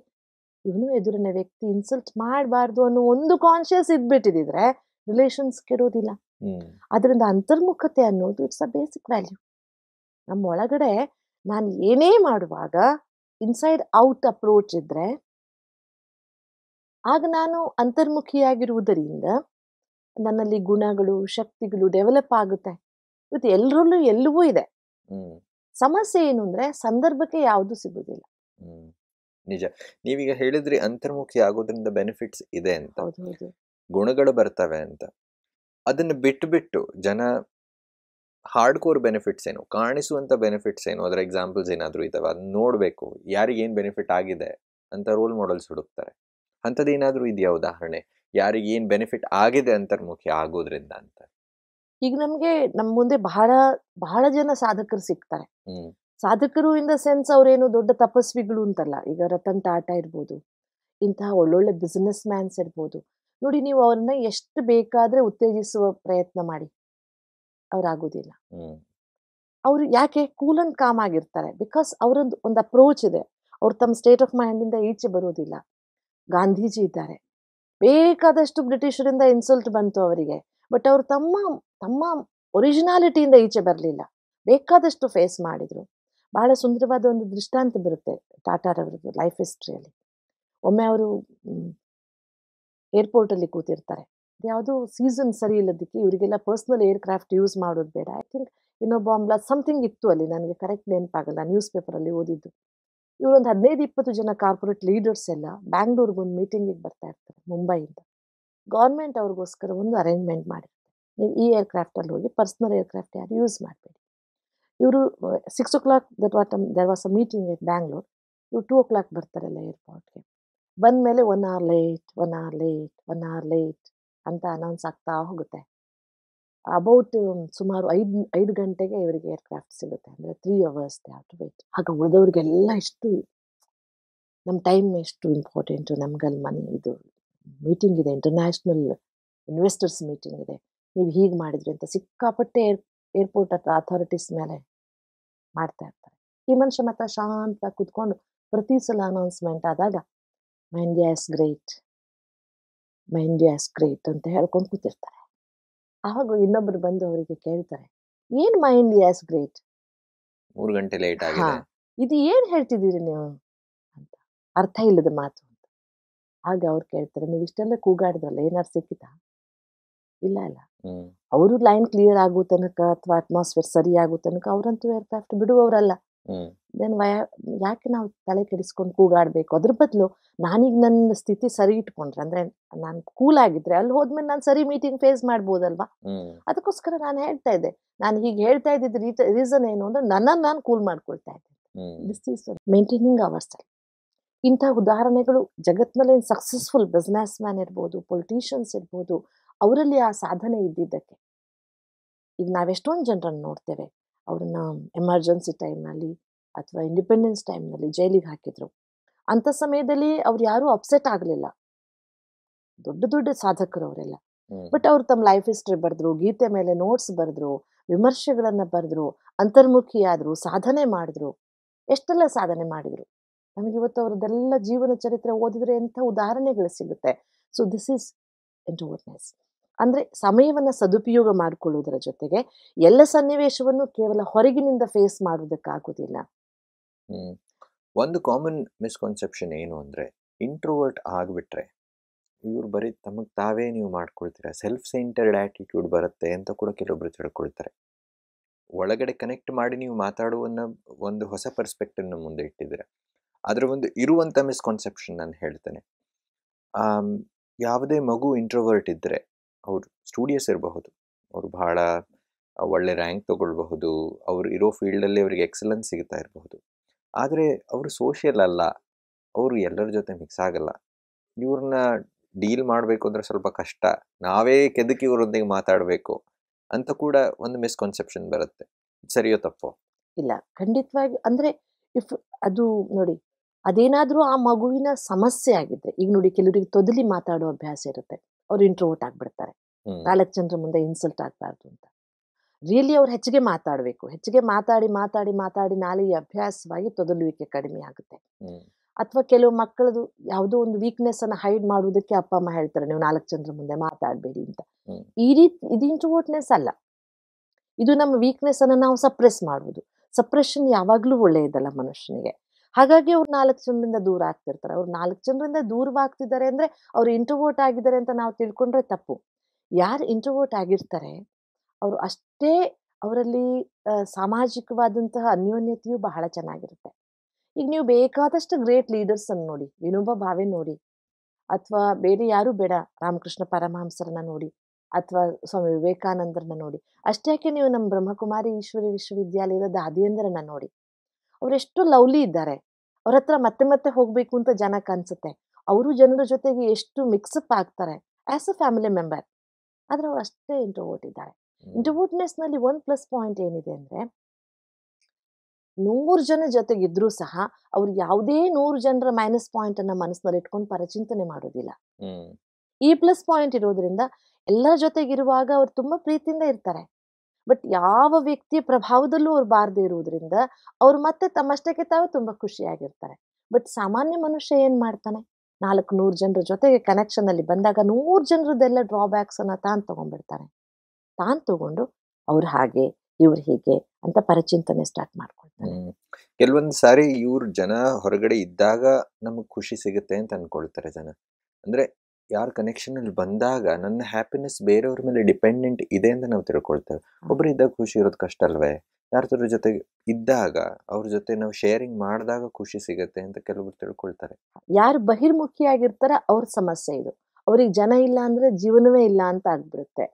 ಇವನು ಎದುರಿನ ವ್ಯಕ್ತಿ ಇನ್ಸಲ್ಟ್ ಮಾಡಬಾರ್ದು ಅನ್ನೋ ಒಂದು ಕಾನ್ಷಿಯಸ್ ಇದ್ಬಿಟ್ಟಿದ್ರೆ ರಿಲೇಷನ್ಸ್ ಕೆಡೋದಿಲ್ಲ ಅದರಿಂದ ಅಂತರ್ಮುಖತೆ ಅನ್ನೋದು ಇಟ್ಸ್ ಅ ಬೇಸಿಕ್ ವ್ಯಾಲ್ಯೂ ನಮ್ಮ ಒಳಗಡೆ ನಾನು ಏನೇ ಮಾಡುವಾಗ ಇನ್ಸೈಡ್ ಔಟ್ ಅಪ್ರೋಚ್ ಇದ್ರೆ ಆಗ ನಾನು ಅಂತರ್ಮುಖಿಯಾಗಿರುವುದರಿಂದ ನನ್ನಲ್ಲಿ ಗುಣಗಳು ಶಕ್ತಿಗಳು ಡೆವಲಪ್ ಆಗುತ್ತೆ ಇವತ್ತು ಎಲ್ಲರಲ್ಲೂ ಎಲ್ಲವೂ ಇದೆ ಸಮಸ್ಯೆ ಏನು ಅಂದ್ರೆ ಸಂದರ್ಭಕ್ಕೆ ಯಾವುದು ಸಿಗುದಿಲ್ಲ ನಿಜ ನೀವೀಗ ಹೇಳಿದ್ರಿ ಅಂತರ್ಮುಖಿ ಆಗೋದ್ರಿಂದ ಬೆನಿಫಿಟ್ಸ್ ಇದೆ ಅಂತ ಗುಣಗಳು ಬರ್ತವೆ ಅಂತ ಅದನ್ನು ಬಿಟ್ಟು ಬಿಟ್ಟು ಜನ ಹಾರ್ಡ್ ಕೋರ್ ಬೆನಿಫಿಟ್ಸ್ ಏನು ಕಾಣಿಸುವಂತ ಬೆನಿಫಿಟ್ಸ್ ಏನು ಅದರ ಎಕ್ಸಾಂಪಲ್ಸ್ ಏನಾದರೂ ಇದಾವೆ ಅದನ್ನ ನೋಡಬೇಕು ಯಾರಿಗೇನು ಬೆನಿಫಿಟ್ ಆಗಿದೆ ಅಂತ ರೋಲ್ ಮಾಡಲ್ಸ್ ಹುಡುಕ್ತಾರೆ ಅಂಥದ್ದು ಇದೆಯಾ ಉದಾಹರಣೆ ಏನ್ ಬೆನಿಫಿಟ್ ಆಗಿದೆ ಅಂತರ್ಮುಖಿ ಆಗೋದ್ರಿಂದ ಅಂತ ಈಗ ನಮ್ಗೆ ನಮ್ ಮುಂದೆ ಬಹಳ ಬಹಳ ಜನ ಸಾಧಕರು ಸಿಗ್ತಾರೆ ಸಾಧಕರು ಇನ್ ದ ಸೆನ್ಸ್ ಅವ್ರೇನು ದೊಡ್ಡ ತಪಸ್ವಿಗಳು ಅಂತಲ್ಲ ಈಗ ರತನ್ ಟಾಟಾ ಇರ್ಬೋದು ಇಂತಹ ಒಳ್ಳೊಳ್ಳೆ ಬಿಸ್ನೆಸ್ ಮ್ಯಾನ್ಸ್ ಇರ್ಬೋದು ನೋಡಿ ನೀವು ಅವ್ರನ್ನ ಎಷ್ಟು ಬೇಕಾದ್ರೆ ಉತ್ತೇಜಿಸುವ ಪ್ರಯತ್ನ ಮಾಡಿ ಅವ್ರಾಗೋದಿಲ್ಲ ಅವ್ರು ಯಾಕೆ ಕೂಲ್ ಅಂಡ್ ಕಾಮ್ ಆಗಿರ್ತಾರೆ ಬಿಕಾಸ್ ಅವರೊಂದು ಒಂದು ಅಪ್ರೋಚ್ ಇದೆ ಅವ್ರು ತಮ್ಮ ಸ್ಟೇಟ್ ಆಫ್ ಇಂದ ಈಚೆ ಬರೋದಿಲ್ಲ ಗಾಂಧೀಜಿ ಇದ್ದಾರೆ ಬೇಕಾದಷ್ಟು ಬ್ರಿಟಿಷರಿಂದ ಇನ್ಸಲ್ಟ್ ಬಂತು ಅವರಿಗೆ ಬಟ್ ಅವರು ತಮ್ಮ ತಮ್ಮ ಒರಿಜಿನಾಲಿಟಿಯಿಂದ ಈಚೆ ಬರಲಿಲ್ಲ ಬೇಕಾದಷ್ಟು ಫೇಸ್ ಮಾಡಿದರು ಬಹಳ ಸುಂದರವಾದ ಒಂದು ದೃಷ್ಟಾಂತ ಬರುತ್ತೆ ಟಾಟಾರವ್ರದ್ದು ಲೈಫ್ ಹಿಸ್ಟ್ರಿಯಲ್ಲಿ ಒಮ್ಮೆ ಅವರು ಏರ್ಪೋರ್ಟಲ್ಲಿ ಕೂತಿರ್ತಾರೆ ಯಾವುದು ಸೀಸನ್ ಸರಿ ಇಲ್ಲದಕ್ಕೆ ಇವರಿಗೆಲ್ಲ ಪರ್ಸ್ನಲ್ ಏರ್ಕ್ರಾಫ್ಟ್ ಯೂಸ್ ಮಾಡೋದು ಬೇಡ ಐ ಥಿಂಕ್ ಇನ್ನೊಬ್ಬ ಅಂಬ್ಲ ಸಮಥಿಂಗ್ ಇತ್ತು ಅಲ್ಲಿ ನನಗೆ ಕರೆಕ್ಟ್ ನೆನಪಾಗಲ್ಲ ನ್ಯೂಸ್ ಪೇಪರಲ್ಲಿ ಓದಿದ್ದು ಇವರೊಂದು ಹದಿನೈದು ಇಪ್ಪತ್ತು ಜನ ಕಾರ್ಪೊರೇಟ್ ಲೀಡರ್ಸ್ ಎಲ್ಲ ಬ್ಯಾಂಗ್ಳೂರ್ಗೆ ಒಂದು ಮೀಟಿಂಗಿಗೆ ಬರ್ತಾ ಇರ್ತಾರೆ ಮುಂಬೈಯಿಂದ ಗೌರ್ಮೆಂಟ್ ಅವ್ರಿಗೋಸ್ಕರ ಒಂದು ಅರೇಂಜ್ಮೆಂಟ್ ಮಾಡಿರುತ್ತೆ ನೀವು ಈ ಏರ್ಕ್ರಾಫ್ಟಲ್ಲಿ ಹೋಗಿ ಪರ್ಸ್ನಲ್ ಏರ್ಕ್ರಾಫ್ಟ್ ಯಾರು ಯೂಸ್ ಮಾಡಬೇಡಿ ಇವರು six o'clock that what there was a meeting it Bangalore ಇವ್ರು ಟೂ ಓ ಕ್ಲಾಕ್ ಬರ್ತಾರಲ್ಲ ಏರ್ಪೋರ್ಟ್ಗೆ ಬಂದ ಮೇಲೆ one hour late one hour late one hour late ಅಂತ ಅನೌನ್ಸ್ ಆಗ್ತಾ ಹೋಗುತ್ತೆ ಅಬೌಟ್ ಸುಮಾರು ಐದು ಐದು ಗಂಟೆಗೆ ಇವರಿಗೆ ಏರ್ಕ್ರಾಫ್ಟ್ ಸಿಗುತ್ತೆ ಅಂದರೆ three hours they have to wait ಆಗ ಉಳಿದವ್ರಿಗೆಲ್ಲ ಇಷ್ಟು ನಮ್ಮ ಟೈಮ್ ಎಷ್ಟು ಇಂಪಾರ್ಟೆಂಟು ನಮ್ಗಲ್ಲಿ ಮನೆ ಇದು ಮೀಟಿಂಗ್ ಇದೆ ಇಂಟರ್ನ್ಯಾಷನಲ್ ಇನ್ವೆಸ್ಟರ್ಸ್ ಮೀಟಿಂಗ್ ಇದೆ ನೀವು ಹೀಗೆ ಮಾಡಿದ್ರಿ ಅಂತ ಸಿಕ್ಕಾಪಟ್ಟೆ ಏರ್ ಏರ್ಪೋರ್ಟ್ ಅಥವಾ ಅಥಾರಿಟೀಸ್ ಮೇಲೆ ಮಾಡ್ತಾ ಇರ್ತಾರೆ ಈ ಮನುಷ್ಯ ಮಾತ್ರ ಶಾಂತ ಕೂತ್ಕೊಂಡು ಪ್ರತಿ ಸಲ ಅನೌನ್ಸ್ಮೆಂಟ್ ಆದಾಗ my India is great my India great ಅಂತ ಹೇಳ್ಕೊಂಡು ಕೂತಿರ್ತಾರೆ ಆವಾಗ ಇನ್ನೊಬ್ರು ಬಂದು ಅವರಿಗೆ ಕೇಳ್ತಾರೆ ಏನ್ ಮೈ ಇಂಡಿಯಾ ಗ್ರೇಟ್ ಮೂರು ಗಂಟೆ ಲೇಟ್ ಆಗಿದೆ ಇದು ಏನ್ ಹೇಳ್ತಿದ್ದೀರಿ ನೀವು ಅಂತ ಅರ್ಥ ಇಲ್ಲದ ಮಾತು ಹಾಗೆ ಅವ್ರು ಕೇಳ್ತಾರೆ ನೀವು ಇಷ್ಟೆಲ್ಲ ಕೂಗಾಡಿದ್ರಲ್ಲ ಏನಾರು ಸಿಕ್ಕಿತಾ ಇಲ್ಲ ಇಲ್ಲ ಅವರು ಲೈನ್ ಕ್ಲಿಯರ್ ಆಗೋ ತನಕ ಅಥವಾ ಅಟ್ಮಾಸ್ಫಿಯರ್ ಸರಿ ಆಗೋ ತನಕ ಅವರಂತೂ ಏರ್ಕ್ರಾಫ್ಟ್ ಬಿಡುವವರಲ್ಲ ದೆನ್ ವಯ ಯಾಕೆ ನಾವು ತಲೆ ಕೆಡಿಸ್ಕೊಂಡು ಕೂಗಾಡ್ಬೇಕು ಅದ್ರ ಬದಲು ನಾನೀಗ ನನ್ನ ಸ್ಥಿತಿ ಸರಿ ಇಟ್ಕೊಂಡ್ರೆ ಅಂದ್ರೆ ನಾನು ಕೂಲ್ ಆಗಿದ್ರೆ ಅಲ್ಲಿ ಹೋದ್ಮೇಲೆ ನಾನು ಸರಿ ಮೀಟಿಂಗ್ ಫೇಸ್ ಮಾಡ್ಬೋದಲ್ವಾ ಅದಕ್ಕೋಸ್ಕರ ನಾನು ಹೇಳ್ತಾ ಇದ್ದೆ ನಾನು ಹೀಗೆ ಹೇಳ್ತಾ ಇದ್ದಿದ್ದ ರೀಸನ್ ಏನು ಅಂದ್ರೆ ನನ್ನ ನಾನು ಕೂಲ್ ಮಾಡ್ಕೊಳ್ತಾ ಇದ್ದೆ ದಿಸ್ ಇಸ್ ಮೇಂಟೈನಿಂಗ್ ಅವರ್ ಅಲ್ಲಿ ಇಂತಹ ಉದಾಹರಣೆಗಳು ಜಗತ್ತಿನಲ್ಲಿ ಸಕ್ಸಸ್ಫುಲ್ ಬಿಸ್ನೆಸ್ ಮ್ಯಾನ್ ಇರ್ಬೋದು ಪೊಲಿಟಿಷಿಯನ್ಸ್ ಇರ್ಬೋದು ಅವರಲ್ಲಿ ಆ ಸಾಧನೆ ಇದ್ದಿದ್ದಕ್ಕೆ ಈಗ ನಾವೆಷ್ಟೊಂದು ಜನರನ್ನು ನೋಡ್ತೇವೆ ಅವ್ರನ್ನ ಎಮರ್ಜೆನ್ಸಿ ಟೈಮ್ನಲ್ಲಿ ಅಥವಾ ಇಂಡಿಪೆಂಡೆನ್ಸ್ ಟೈಮ್ನಲ್ಲಿ ಜೈಲಿಗೆ ಹಾಕಿದ್ರು ಅಂಥ ಸಮಯದಲ್ಲಿ ಅವ್ರು ಯಾರೂ ಅಪ್ಸೆಟ್ ಆಗಲಿಲ್ಲ ದೊಡ್ಡ ದೊಡ್ಡ ಸಾಧಕರು ಅವರೆಲ್ಲ ಬಟ್ ಅವ್ರು ತಮ್ಮ ಲೈಫ್ ಹಿಸ್ಟ್ರಿ ಬರೆದ್ರು ಗೀತೆ ಮೇಲೆ ನೋಟ್ಸ್ ಬರೆದ್ರು ವಿಮರ್ಶೆಗಳನ್ನ ಬರೆದ್ರು ಅಂತರ್ಮುಖಿಯಾದ್ರು ಸಾಧನೆ ಮಾಡಿದ್ರು ಎಷ್ಟೆಲ್ಲ ಸಾಧನೆ ಮಾಡಿದ್ರು ಇವತ್ತು ಅವರದೆಲ್ಲ ಜೀವನ ಚರಿತ್ರೆ ಓದಿದ್ರೆ ಎಂಥ ಉದಾಹರಣೆಗಳು ಸಿಗುತ್ತೆ ಸೊ ದಿಸ್ ಈಸ್ ಎಂಟರ್ನೆಸ್ ಅಂದ್ರೆ ಸಮಯವನ್ನ ಸದುಪಯೋಗ ಮಾಡಿಕೊಳ್ಳುವುದರ ಜೊತೆಗೆ ಎಲ್ಲ ಸನ್ನಿವೇಶವನ್ನು ಕೇವಲ ಹೊರಗಿನಿಂದ ಫೇಸ್ ಮಾಡುವುದಕ್ಕಾಗುವುದಿಲ್ಲ ಒಂದು ಕಾಮನ್ ಮಿಸ್ಕನ್ಸೆಪ್ಷನ್ ಏನು ಅಂದ್ರೆ ಇಂಟ್ರೋವರ್ಟ್ ಆಗಿಬಿಟ್ರೆ ಇವ್ರು ಬರೀ ತಮಗೆ ತಾವೇ ನೀವು ಮಾಡ್ಕೊಳ್ತೀರಾ ಸೆಲ್ಫ್ ಸೆಂಟರ್ಡ್ ಆಟಿಟ್ಯೂಡ್ ಬರುತ್ತೆ ಅಂತ ಕೂಡ ಕೆಲವೊಬ್ರು ತಿಳ್ಕೊಳ್ತಾರೆ ಒಳಗಡೆ ಕನೆಕ್ಟ್ ಮಾಡಿ ನೀವು ಮಾತಾಡುವ ಒಂದು ಹೊಸ ಪರ್ಸ್ಪೆಕ್ಟಿವ್ನ ಮುಂದೆ ಇಟ್ಟಿದ್ದೀರಾ ಅದರ ಒಂದು ಇರುವಂಥ ಮಿಸ್ಕಾನ್ಸೆಪ್ಷನ್ ನಾನು ಹೇಳ್ತೇನೆ ಯಾವುದೇ ಮಗು ಇಂಟ್ರೋವರ್ಟ್ ಇದ್ದರೆ ಅವರು ಸ್ಟೂಡಿಯಸ್ ಇರಬಹುದು ಅವರು ಬಹಳ ಒಳ್ಳೆ ರ್ಯಾಂಕ್ ತಗೊಳ್ಬಹುದು ಅವರು ಇರೋ ಫೀಲ್ಡಲ್ಲಿ ಅವರಿಗೆ ಎಕ್ಸಲೆನ್ಸ್ ಸಿಗ್ತಾ ಇರಬಹುದು ಆದರೆ ಅವರು ಸೋಷಿಯಲ್ ಅಲ್ಲ ಅವರು ಎಲ್ಲರ ಜೊತೆ ಮಿಕ್ಸ್ ಆಗಲ್ಲ ಇವ್ರನ್ನ ಡೀಲ್ ಮಾಡಬೇಕು ಅಂದರೆ ಸ್ವಲ್ಪ ಕಷ್ಟ ನಾವೇ ಕೆದಕಿ ಇವರೊಂದಿಗೆ ಮಾತಾಡಬೇಕು ಅಂತ ಕೂಡ ಒಂದು ಮಿಸ್ಕನ್ಸೆಪ್ಷನ್ ಬರುತ್ತೆ ಸರಿಯೋ ತಪ್ಪೋ ಇಲ್ಲ ಖಂಡಿತವಾಗಿ ಅಂದರೆ ಇಫ್ ಅದು ನೋಡಿ ಅದೇನಾದರೂ ಆ ಮಗುವಿನ ಸಮಸ್ಯೆ ಆಗಿದ್ರೆ ಈಗ ನೋಡಿ ಕೆಲವರಿಗೆ ತೊದಲಿ ಮಾತಾಡೋ ಅಭ್ಯಾಸ ಇರುತ್ತೆ ಅವ್ರು ಇಂಟ್ರೋಟ್ ಆಗ್ಬಿಡ್ತಾರೆ ನಾಲ್ಕು ಜನರ ಮುಂದೆ ಇನ್ಸಲ್ಟ್ ಆಗ್ಬಾರ್ದು ಅಂತ ರಿಯಲಿ ಅವ್ರು ಹೆಚ್ಚಿಗೆ ಮಾತಾಡಬೇಕು ಹೆಚ್ಚಿಗೆ ಮಾತಾಡಿ ಮಾತಾಡಿ ಮಾತಾಡಿ ನಾಳೆ ಅಭ್ಯಾಸವಾಗಿ ತೊದಲುವಿಕೆ ಕಡಿಮೆ ಆಗುತ್ತೆ ಅಥವಾ ಕೆಲವು ಮಕ್ಕಳದು ಯಾವುದೋ ಒಂದು ವೀಕ್ನೆಸ್ ಅನ್ನ ಹೈಡ್ ಮಾಡುವುದಕ್ಕೆ ಅಪ್ಪ ಅಮ್ಮ ಹೇಳ್ತಾರೆ ನೀವು ನಾಲ್ಕು ಜನರ ಮುಂದೆ ಮಾತಾಡಬೇಡಿ ಅಂತ ಈ ರೀತಿ ಇದು ಇಂಟ್ರೋಟ್ನೆಸ್ ಅಲ್ಲ ಇದು ನಮ್ಮ ವೀಕ್ನೆಸ್ ಅನ್ನ ನಾವು ಸಪ್ರೆಸ್ ಮಾಡುವುದು ಸಪ್ರೆಷನ್ ಯಾವಾಗಲೂ ಒಳ್ಳೆಯದಲ್ಲ ಮನುಷ್ಯನಿಗೆ ಹಾಗಾಗಿ ಅವ್ರು ನಾಲ್ಕು ಜನರಿಂದ ದೂರ ಆಗ್ತಿರ್ತಾರೆ ಅವ್ರು ನಾಲ್ಕು ಜನರಿಂದ ದೂರವಾಗ್ತಿದ್ದಾರೆ ಅಂದ್ರೆ ಅವ್ರು ಇಂಟ್ರವೋಟ್ ಆಗಿದ್ದಾರೆ ಅಂತ ನಾವು ತಿಳ್ಕೊಂಡ್ರೆ ತಪ್ಪು ಯಾರು ಇಂಟ್ರವೋಟ್ ಆಗಿರ್ತಾರೆ ಅವರು ಅಷ್ಟೇ ಅವರಲ್ಲಿ ಸಾಮಾಜಿಕವಾದಂತಹ ಅನ್ಯೋನ್ಯತೆಯು ಬಹಳ ಚೆನ್ನಾಗಿರುತ್ತೆ ಈಗ ನೀವು ಬೇಕಾದಷ್ಟು ಗ್ರೇಟ್ ಅನ್ನು ನೋಡಿ ವಿನೋಬ ಭಾವೆ ನೋಡಿ ಅಥವಾ ಬೇರೆ ಯಾರು ಬೇಡ ರಾಮಕೃಷ್ಣ ಪರಮಹಂಸರನ್ನ ನೋಡಿ ಅಥವಾ ಸ್ವಾಮಿ ವಿವೇಕಾನಂದರನ್ನ ನೋಡಿ ಅಷ್ಟೇ ನೀವು ನಮ್ಮ ಬ್ರಹ್ಮಕುಮಾರಿ ಈಶ್ವರಿ ವಿಶ್ವವಿದ್ಯಾಲಯದ ದಾದಿಯಂದರನ್ನ ನೋಡಿ ಅವರೆಷ್ಟು ಲವ್ಲಿ ಇದ್ದಾರೆ ಅವ್ರ ಹತ್ರ ಮತ್ತೆ ಮತ್ತೆ ಹೋಗ್ಬೇಕು ಅಂತ ಜನ ಅನ್ಸುತ್ತೆ ಅವರು ಜನರ ಜೊತೆಗೆ ಎಷ್ಟು ಮಿಕ್ಸ್ ಅಪ್ ಆಗ್ತಾರೆ ಆಸ್ ಅ ಫ್ಯಾಮಿಲಿ ಮೆಂಬರ್ ಆದ್ರೆ ಅವ್ರು ಅಷ್ಟೇ ಇಂಟ್ರೋವರ್ಟ್ ಇದ್ದಾರೆ ಇಂಟರ್ವೋಟ್ನೆಸ್ ನಲ್ಲಿ ಒಂದ್ ಪ್ಲಸ್ ಪಾಯಿಂಟ್ ಏನಿದೆ ಅಂದ್ರೆ ನೂರು ಜನ ಜೊತೆಗಿದ್ರು ಸಹ ಅವ್ರು ಯಾವುದೇ ನೂರು ಜನರ ಮೈನಸ್ ಪಾಯಿಂಟ್ ಅನ್ನ ಮನಸ್ಸಿನಲ್ಲಿ ಇಟ್ಕೊಂಡು ಪರಚಿಂತನೆ ಮಾಡೋದಿಲ್ಲ ಈ ಪ್ಲಸ್ ಪಾಯಿಂಟ್ ಇರೋದ್ರಿಂದ ಎಲ್ಲರ ಜೊತೆಗಿರುವಾಗ ಅವ್ರು ತುಂಬಾ ಪ್ರೀತಿಯಿಂದ ಇರ್ತಾರೆ ಬಟ್ ಯಾವ ವ್ಯಕ್ತಿಯ ಪ್ರಭಾವದಲ್ಲೂ ಅವ್ರು ಬಾರದೆ ಇರುವುದರಿಂದ ಅವ್ರು ಮತ್ತೆ ತಮ್ಮಷ್ಟಕ್ಕೆ ತಾವೇ ತುಂಬ ಖುಷಿಯಾಗಿರ್ತಾರೆ ಬಟ್ ಸಾಮಾನ್ಯ ಮನುಷ್ಯ ಏನ್ ಮಾಡ್ತಾನೆ ನಾಲ್ಕು ನೂರು ಜನರ ಜೊತೆಗೆ ಕನೆಕ್ಷನ್ ಅಲ್ಲಿ ಬಂದಾಗ ನೂರು ಡ್ರಾಬ್ಯಾಕ್ಸ್ ಅನ್ನ ತಾನ್ ತಗೊಂಡ್ಬಿಡ್ತಾನೆ ತಾನ್ ತಗೊಂಡು ಅವ್ರು ಹಾಗೆ ಇವ್ರು ಹೀಗೆ ಅಂತ ಪರಿಚಿಂತನೆ ಸ್ಟಾರ್ಟ್ ಮಾಡ್ಕೊಳ್ತಾನೆ ಕೆಲವೊಂದು ಸಾರಿ ಇವ್ರ ಜನ ಹೊರಗಡೆ ಇದ್ದಾಗ ನಮಗ್ ಖುಷಿ ಸಿಗುತ್ತೆ ಅಂತ ಅನ್ಕೊಳ್ತಾರೆ ಜನ ಅಂದ್ರೆ ಯಾರ ಕನೆಕ್ಷನಲ್ಲಿ ಬಂದಾಗ ನನ್ನ ಹ್ಯಾಪಿನೆಸ್ ಬೇರೆಯವ್ರ ಮೇಲೆ ಡಿಪೆಂಡೆಂಟ್ ಇದೆ ಅಂತ ನಾವು ತಿಳ್ಕೊಳ್ತೇವೆ ಒಬ್ರು ಇದ್ದಾಗ ಖುಷಿ ಇರೋದು ಕಷ್ಟ ಅಲ್ವೇ ಜೊತೆ ಇದ್ದಾಗ ಅವ್ರ ಜೊತೆ ನಾವು ಶೇರಿಂಗ್ ಮಾಡಿದಾಗ ಖುಷಿ ಸಿಗುತ್ತೆ ಅಂತ ಕೆಲವರು ತಿಳ್ಕೊಳ್ತಾರೆ ಯಾರು ಬಹಿರ್ಮುಖಿಯಾಗಿರ್ತಾರ ಅವ್ರ ಸಮಸ್ಯೆ ಇದು ಅವ್ರಿಗೆ ಜನ ಇಲ್ಲ ಅಂದ್ರೆ ಜೀವನವೇ ಇಲ್ಲ ಅಂತ ಆಗ್ಬಿಡುತ್ತೆ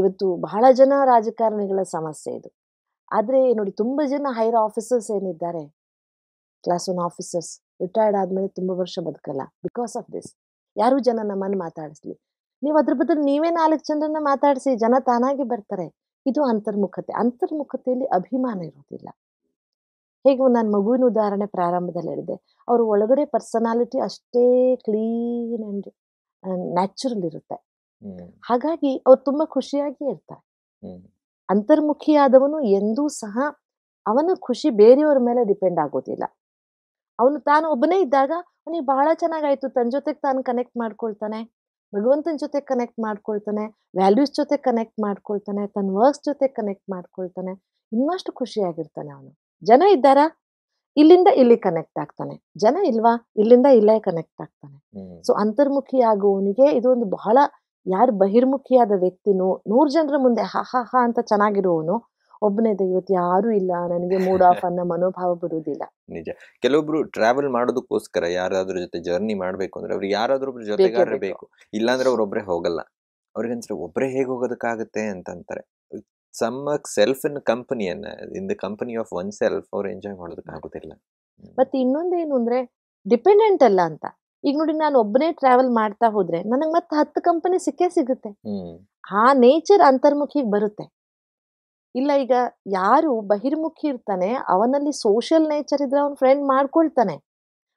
ಇವತ್ತು ಬಹಳ ಜನ ರಾಜಕಾರಣಿಗಳ ಸಮಸ್ಯೆ ಇದು ಆದ್ರೆ ನೋಡಿ ತುಂಬಾ ಜನ ಹೈರ್ ಆಫೀಸರ್ಸ್ ಏನಿದ್ದಾರೆ ಕ್ಲಾಸ್ ಒನ್ ಆಫೀಸರ್ಸ್ ರಿಟೈರ್ಡ್ ಆದ್ಮೇಲೆ ತುಂಬಾ ವರ್ಷ ಬದುಕಲ್ಲ ಬಿಕಾಸ್ ಆಫ್ ದಿಸ್ ಯಾರು ಜನ ನಮ್ಮನ್ನು ಮಾತಾಡಿಸ್ಲಿ ನೀವು ಅದ್ರ ಬದಲು ನೀವೇ ನಾಲ್ಕು ಜನರನ್ನ ಮಾತಾಡಿಸಿ ಜನ ತಾನಾಗಿ ಬರ್ತಾರೆ ಇದು ಅಂತರ್ಮುಖತೆ ಅಂತರ್ಮುಖತೆಯಲ್ಲಿ ಅಭಿಮಾನ ಇರೋದಿಲ್ಲ ಹೇಗೆ ನಾನು ಮಗುವಿನ ಉದಾಹರಣೆ ಪ್ರಾರಂಭದಲ್ಲಿ ಹೇಳಿದೆ ಅವರು ಒಳಗಡೆ ಪರ್ಸನಾಲಿಟಿ ಅಷ್ಟೇ ಕ್ಲೀನ್ ಅಂಡ್ ನ್ಯಾಚುರಲ್ ಇರುತ್ತೆ ಹಾಗಾಗಿ ಅವ್ರು ತುಂಬಾ ಖುಷಿಯಾಗಿ ಇರ್ತಾರೆ ಅಂತರ್ಮುಖಿಯಾದವನು ಎಂದೂ ಸಹ ಅವನ ಖುಷಿ ಬೇರೆಯವರ ಮೇಲೆ ಡಿಪೆಂಡ್ ಆಗೋದಿಲ್ಲ ಅವನು ತಾನು ಒಬ್ಬನೇ ಇದ್ದಾಗ ಅವನಿಗೆ ಬಹಳ ಚೆನ್ನಾಗಾಯ್ತು ತನ್ನ ಜೊತೆಗೆ ತಾನು ಕನೆಕ್ಟ್ ಮಾಡ್ಕೊಳ್ತಾನೆ ಭಗವಂತನ ಜೊತೆ ಕನೆಕ್ಟ್ ಮಾಡ್ಕೊಳ್ತಾನೆ ವ್ಯಾಲ್ಯೂಸ್ ಜೊತೆ ಕನೆಕ್ಟ್ ಮಾಡ್ಕೊಳ್ತಾನೆ ತನ್ನ ವರ್ಕ್ಸ್ ಜೊತೆ ಕನೆಕ್ಟ್ ಮಾಡ್ಕೊಳ್ತಾನೆ ಇನ್ನಷ್ಟು ಖುಷಿಯಾಗಿರ್ತಾನೆ ಅವನು ಜನ ಇದ್ದಾರ ಇಲ್ಲಿಂದ ಇಲ್ಲಿ ಕನೆಕ್ಟ್ ಆಗ್ತಾನೆ ಜನ ಇಲ್ವಾ ಇಲ್ಲಿಂದ ಇಲ್ಲೇ ಕನೆಕ್ಟ್ ಆಗ್ತಾನೆ ಸೊ ಅಂತರ್ಮುಖಿ ಆಗುವವನಿಗೆ ಇದು ಒಂದು ಬಹಳ ಯಾರು ಬಹಿರ್ಮುಖಿಯಾದ ವ್ಯಕ್ತಿನೂ ನೂರ್ ಜನರ ಮುಂದೆ ಹಾ ಹಾ ಹಾ ಅಂತ ಚೆನ್ನಾಗಿರುವವನು ಒಬ್ಬನೇ ಇವತ್ತು ಯಾರು ಇಲ್ಲ ನನಗೆ ಮೂಡ್ ಆಫ್ ಅನ್ನೋ ಮನೋಭಾವ ಬರುವುದಿಲ್ಲ ನಿಜ ಕೆಲವೊಬ್ರು ಟ್ರಾವೆಲ್ ಮಾಡೋದಕ್ಕೋಸ್ಕರ ಯಾರಾದ್ರ ಜೊತೆ ಜರ್ನಿ ಮಾಡ್ಬೇಕು ಅಂದ್ರೆ ಅವ್ರಿಗೆ ಯಾರಾದ್ರೂ ಒಬ್ರು ಜೊತೆಗಾರ ಬೇಕು ಇಲ್ಲಾಂದ್ರೆ ಅವ್ರೊಬ್ರೆ ಹೋಗಲ್ಲ ಒಬ್ರೇ ಒಬ್ರೇ ಹೇಗೆ ಹೋಗೋದಕ್ಕಾಗುತ್ತೆ ಅಂತಂತಾರೆ ಸಮ್ ಸೆಲ್ಫ್ ಇನ್ ಕಂಪನಿಯನ್ನ in the company of oneself ಅವ್ರು ಎಂಜಾಯ್ ಮಾಡೋದಕ್ಕಾಗೋದಿಲ್ಲ ಮತ್ತೆ ಇನ್ನೊಂದೇನು ಅಂದ್ರೆ ಡಿಪೆಂಡೆಂಟ್ ಅಲ್ಲ ಅಂತ ಈಗ ನೋಡಿ ನಾನು ಒಬ್ಬನೇ ಟ್ರಾವೆಲ್ ಮಾಡ್ತಾ ಹೋದ್ರೆ ನನಗೆ ಮತ್ತೆ ಹತ್ತು ಕಂಪನಿ ಸಿಕ್ಕೇ ಸಿಗುತ್ತೆ ಆ ನೇಚರ್ ಅಂತರ್ಮುಖಿ ಬರುತ್ತೆ ಇಲ್ಲ ಈಗ ಯಾರು ಬಹಿರ್ಮುಖಿ ಇರ್ತಾನೆ ಅವನಲ್ಲಿ ಸೋಷಿಯಲ್ ನೇಚರ್ ಇದ್ರೆ ಅವನು ಫ್ರೆಂಡ್ ಮಾಡ್ಕೊಳ್ತಾನೆ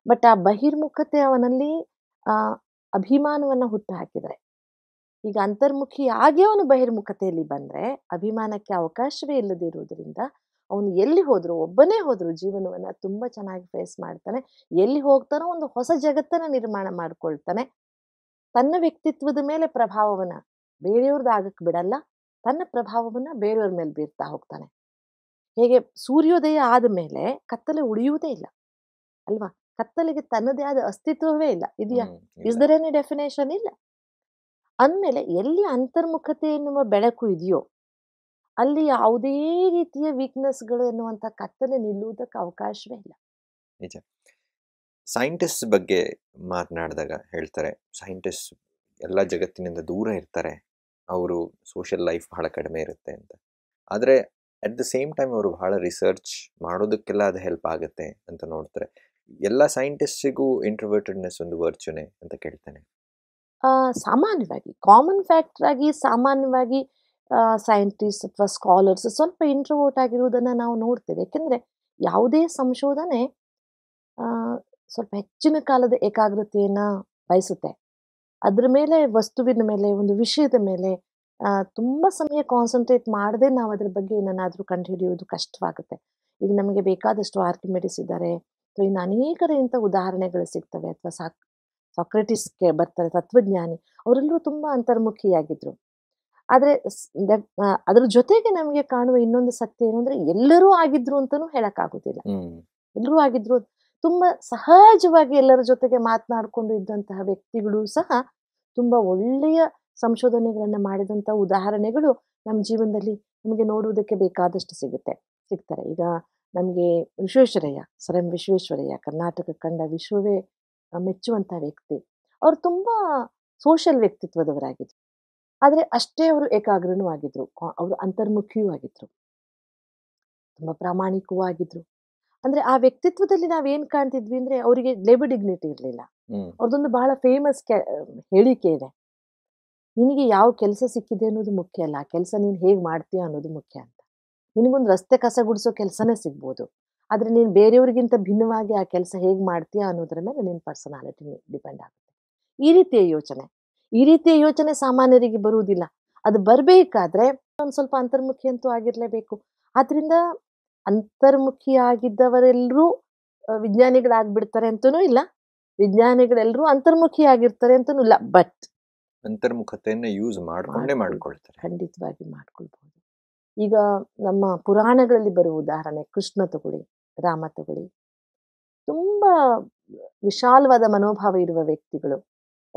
ಬಟ್ ಆ ಬಹಿರ್ಮುಖತೆ ಅವನಲ್ಲಿ ಅಭಿಮಾನವನ್ನು ಹುಟ್ಟು ಹಾಕಿದರೆ ಈಗ ಅಂತರ್ಮುಖಿ ಆಗಿ ಅವನು ಬಹಿರ್ಮುಖತೆಯಲ್ಲಿ ಬಂದರೆ ಅಭಿಮಾನಕ್ಕೆ ಅವಕಾಶವೇ ಇಲ್ಲದಿರುವುದರಿಂದ ಅವನು ಎಲ್ಲಿ ಹೋದ್ರು ಒಬ್ಬನೇ ಹೋದ್ರು ಜೀವನವನ್ನ ತುಂಬಾ ಚೆನ್ನಾಗಿ ಫೇಸ್ ಮಾಡ್ತಾನೆ ಎಲ್ಲಿ ಹೋಗ್ತಾನೋ ಒಂದು ಹೊಸ ಜಗತ್ತನ್ನ ನಿರ್ಮಾಣ ಮಾಡ್ಕೊಳ್ತಾನೆ ತನ್ನ ವ್ಯಕ್ತಿತ್ವದ ಮೇಲೆ ಪ್ರಭಾವವನ್ನು ಬೇರೆಯವ್ರದ್ದು ಆಗಕ್ಕೆ ಬಿಡಲ್ಲ ತನ್ನ ಪ್ರಭಾವವನ್ನು ಬೇರೆಯವ್ರ ಮೇಲೆ ಬೀರ್ತಾ ಹೋಗ್ತಾನೆ ಹೇಗೆ ಸೂರ್ಯೋದಯ ಆದ ಮೇಲೆ ಕತ್ತಲೆ ಉಳಿಯುವುದೇ ಇಲ್ಲ ಅಲ್ವಾ ಕತ್ತಲೆಗೆ ತನ್ನದೇ ಆದ ಅಸ್ತಿತ್ವವೇ ಇಲ್ಲ ಇದೆಯಾ ಇಸ್ ದರ್ ಎನಿ ಡೆಫಿನೇಷನ್ ಇಲ್ಲ ಅಂದಮೇಲೆ ಎಲ್ಲಿ ಅಂತರ್ಮುಖತೆ ಎನ್ನುವ ಬೆಳಕು ಇದೆಯೋ ಅಲ್ಲಿ ಯಾವುದೇ ರೀತಿಯ ವೀಕ್ನೆಸ್ಗಳು ಎನ್ನುವಂಥ ಕತ್ತಲೆ ನಿಲ್ಲುವುದಕ್ಕೆ ಅವಕಾಶವೇ ಇಲ್ಲ ನಿಜ ಸೈಂಟಿಸ್ಟ್ ಬಗ್ಗೆ ಮಾತನಾಡಿದಾಗ ಹೇಳ್ತಾರೆ ಸೈಂಟಿಸ್ಟ್ ಎಲ್ಲ ಜಗತ್ತಿನಿಂದ ದೂರ ಇರ್ತಾರೆ ಅವರು ಸೋಷಿಯಲ್ ಲೈಫ್ ಬಹಳ ಕಡಿಮೆ ಇರುತ್ತೆ ಅಂತ ಆದರೆ ಅಟ್ ದ ಸೇಮ್ ಟೈಮ್ ಅವರು ಬಹಳ ರಿಸರ್ಚ್ ಮಾಡೋದಕ್ಕೆಲ್ಲ ಅದು ಹೆಲ್ಪ್ ಆಗುತ್ತೆ ಅಂತ ನೋಡ್ತಾರೆ ಎಲ್ಲ ಸೈಂಟಿಸ್ಟಿಗೂ ಇಂಟ್ರವರ್ಟೆಡ್ನೆಸ್ ಒಂದು ವರ್ಚುನೆ ಅಂತ ಕೇಳ್ತೇನೆ ಸಾಮಾನ್ಯವಾಗಿ ಕಾಮನ್ ಫ್ಯಾಕ್ಟರ್ ಆಗಿ ಸಾಮಾನ್ಯವಾಗಿ ಸೈಂಟಿಸ್ಟ್ ಅಥವಾ ಸ್ಕಾಲರ್ಸ್ ಸ್ವಲ್ಪ ಇಂಟ್ರವರ್ಟ್ ಆಗಿರುವುದನ್ನು ನಾವು ನೋಡ್ತೇವೆ ಯಾಕೆಂದರೆ ಯಾವುದೇ ಸಂಶೋಧನೆ ಸ್ವಲ್ಪ ಹೆಚ್ಚಿನ ಕಾಲದ ಏಕಾಗ್ರತೆಯನ್ನು ಬಯಸುತ್ತೆ ಅದ್ರ ಮೇಲೆ ವಸ್ತುವಿನ ಮೇಲೆ ಒಂದು ವಿಷಯದ ಮೇಲೆ ತುಂಬಾ ಸಮಯ ಕಾನ್ಸಂಟ್ರೇಟ್ ಮಾಡದೆ ನಾವು ಅದ್ರ ಬಗ್ಗೆ ಏನಾದರೂ ಕಂಡುಹಿಡಿಯುವುದು ಕಷ್ಟವಾಗುತ್ತೆ ಈಗ ನಮಗೆ ಬೇಕಾದಷ್ಟು ಆರ್ಕಿಮೆಡಿಸ್ ಇದ್ದಾರೆ ಅಥವಾ ಇನ್ನು ಅನೇಕ ಇಂಥ ಉದಾಹರಣೆಗಳು ಸಿಗ್ತವೆ ಅಥವಾ ಸಾಕ್ ಸಾಕ್ರೆಟಿಸ್ಗೆ ಬರ್ತಾರೆ ತತ್ವಜ್ಞಾನಿ ಅವರೆಲ್ಲರೂ ತುಂಬಾ ಅಂತರ್ಮುಖಿಯಾಗಿದ್ರು ಆದ್ರೆ ಅದ್ರ ಜೊತೆಗೆ ನಮಗೆ ಕಾಣುವ ಇನ್ನೊಂದು ಸತ್ಯ ಏನು ಎಲ್ಲರೂ ಆಗಿದ್ರು ಹೇಳಕ್ ಆಗುದಿಲ್ಲ ಎಲ್ಲರೂ ಆಗಿದ್ರು ತುಂಬ ಸಹಜವಾಗಿ ಎಲ್ಲರ ಜೊತೆಗೆ ಮಾತನಾಡಿಕೊಂಡು ಇದ್ದಂತಹ ವ್ಯಕ್ತಿಗಳು ಸಹ ತುಂಬ ಒಳ್ಳೆಯ ಸಂಶೋಧನೆಗಳನ್ನು ಮಾಡಿದಂಥ ಉದಾಹರಣೆಗಳು ನಮ್ಮ ಜೀವನದಲ್ಲಿ ನಮಗೆ ನೋಡುವುದಕ್ಕೆ ಬೇಕಾದಷ್ಟು ಸಿಗುತ್ತೆ ಸಿಗ್ತಾರೆ ಈಗ ನಮಗೆ ವಿಶ್ವೇಶ್ವರಯ್ಯ ಸರ್ ಎಂ ವಿಶ್ವೇಶ್ವರಯ್ಯ ಕರ್ನಾಟಕ ಕಂಡ ವಿಶ್ವವೇ ಮೆಚ್ಚುವಂಥ ವ್ಯಕ್ತಿ ಅವರು ತುಂಬಾ ಸೋಷಿಯಲ್ ವ್ಯಕ್ತಿತ್ವದವರಾಗಿದ್ರು ಆದರೆ ಅಷ್ಟೇ ಅವರು ಏಕಾಗ್ರನೂ ಆಗಿದ್ರು ಅವರು ಅಂತರ್ಮುಖಿಯೂ ಆಗಿದ್ರು ತುಂಬ ಪ್ರಾಮಾಣಿಕವೂ ಆಗಿದ್ರು ಅಂದ್ರೆ ಆ ವ್ಯಕ್ತಿತ್ವದಲ್ಲಿ ನಾವ್ ಏನ್ ಕಾಣ್ತಿದ್ವಿ ಅಂದ್ರೆ ಅವರಿಗೆ ಲೇಬರ್ ಡಿಗ್ನಿಟಿ ಇರ್ಲಿಲ್ಲ ಅವ್ರದೊಂದು ಬಹಳ ಫೇಮಸ್ ಹೇಳಿಕೆ ಇದೆ ನಿನಗೆ ಯಾವ ಕೆಲಸ ಸಿಕ್ಕಿದೆ ಅನ್ನೋದು ಮುಖ್ಯ ಅಲ್ಲ ಆ ಕೆಲಸ ನೀನ್ ಹೇಗ್ ಮಾಡ್ತೀಯ ಅನ್ನೋದು ಮುಖ್ಯ ಅಂತ ನಿನಗೊಂದು ರಸ್ತೆ ಕಸ ಗುಡಿಸೋ ಕೆಲಸನೇ ಸಿಗ್ಬೋದು ಆದ್ರೆ ನೀನ್ ಬೇರೆಯವ್ರಿಗಿಂತ ಭಿನ್ನವಾಗಿ ಆ ಕೆಲಸ ಹೇಗ್ ಮಾಡ್ತೀಯಾ ಅನ್ನೋದ್ರ ಮೇಲೆ ನಿನ್ನ ಪರ್ಸನಾಲಿಟಿ ಡಿಪೆಂಡ್ ಆಗುತ್ತೆ ಈ ರೀತಿಯ ಯೋಚನೆ ಈ ರೀತಿಯ ಯೋಚನೆ ಸಾಮಾನ್ಯರಿಗೆ ಬರುವುದಿಲ್ಲ ಅದು ಬರ್ಬೇಕಾದ್ರೆ ಒಂದ್ ಸ್ವಲ್ಪ ಅಂತರ್ಮುಖಿ ಅಂತೂ ಆಗಿರ್ಲೇಬೇಕು ಆದ್ರಿಂದ ಅಂತರ್ಮುಖಿಯಾಗಿದ್ದವರೆಲ್ಲರೂ ವಿಜ್ಞಾನಿಗಳಾಗ್ಬಿಡ್ತಾರೆ ಅಂತನೂ ಇಲ್ಲ ವಿಜ್ಞಾನಿಗಳೆಲ್ಲರೂ ಆಗಿರ್ತಾರೆ ಅಂತನೂ ಇಲ್ಲ ಬಟ್ ಅಂತರ್ಮುಖತೆಯನ್ನು ಯೂಸ್ ಮಾಡಿಕೊಂಡೇ ಮಾಡ್ಕೊಳ್ತಾರೆ ಖಂಡಿತವಾಗಿ ಮಾಡ್ಕೊಳ್ಬಹುದು ಈಗ ನಮ್ಮ ಪುರಾಣಗಳಲ್ಲಿ ಬರುವ ಉದಾಹರಣೆ ಕೃಷ್ಣ ತಗೊಳ್ಳಿ ರಾಮ ತಗೊಳ್ಳಿ ತುಂಬಾ ವಿಶಾಲವಾದ ಮನೋಭಾವ ಇರುವ ವ್ಯಕ್ತಿಗಳು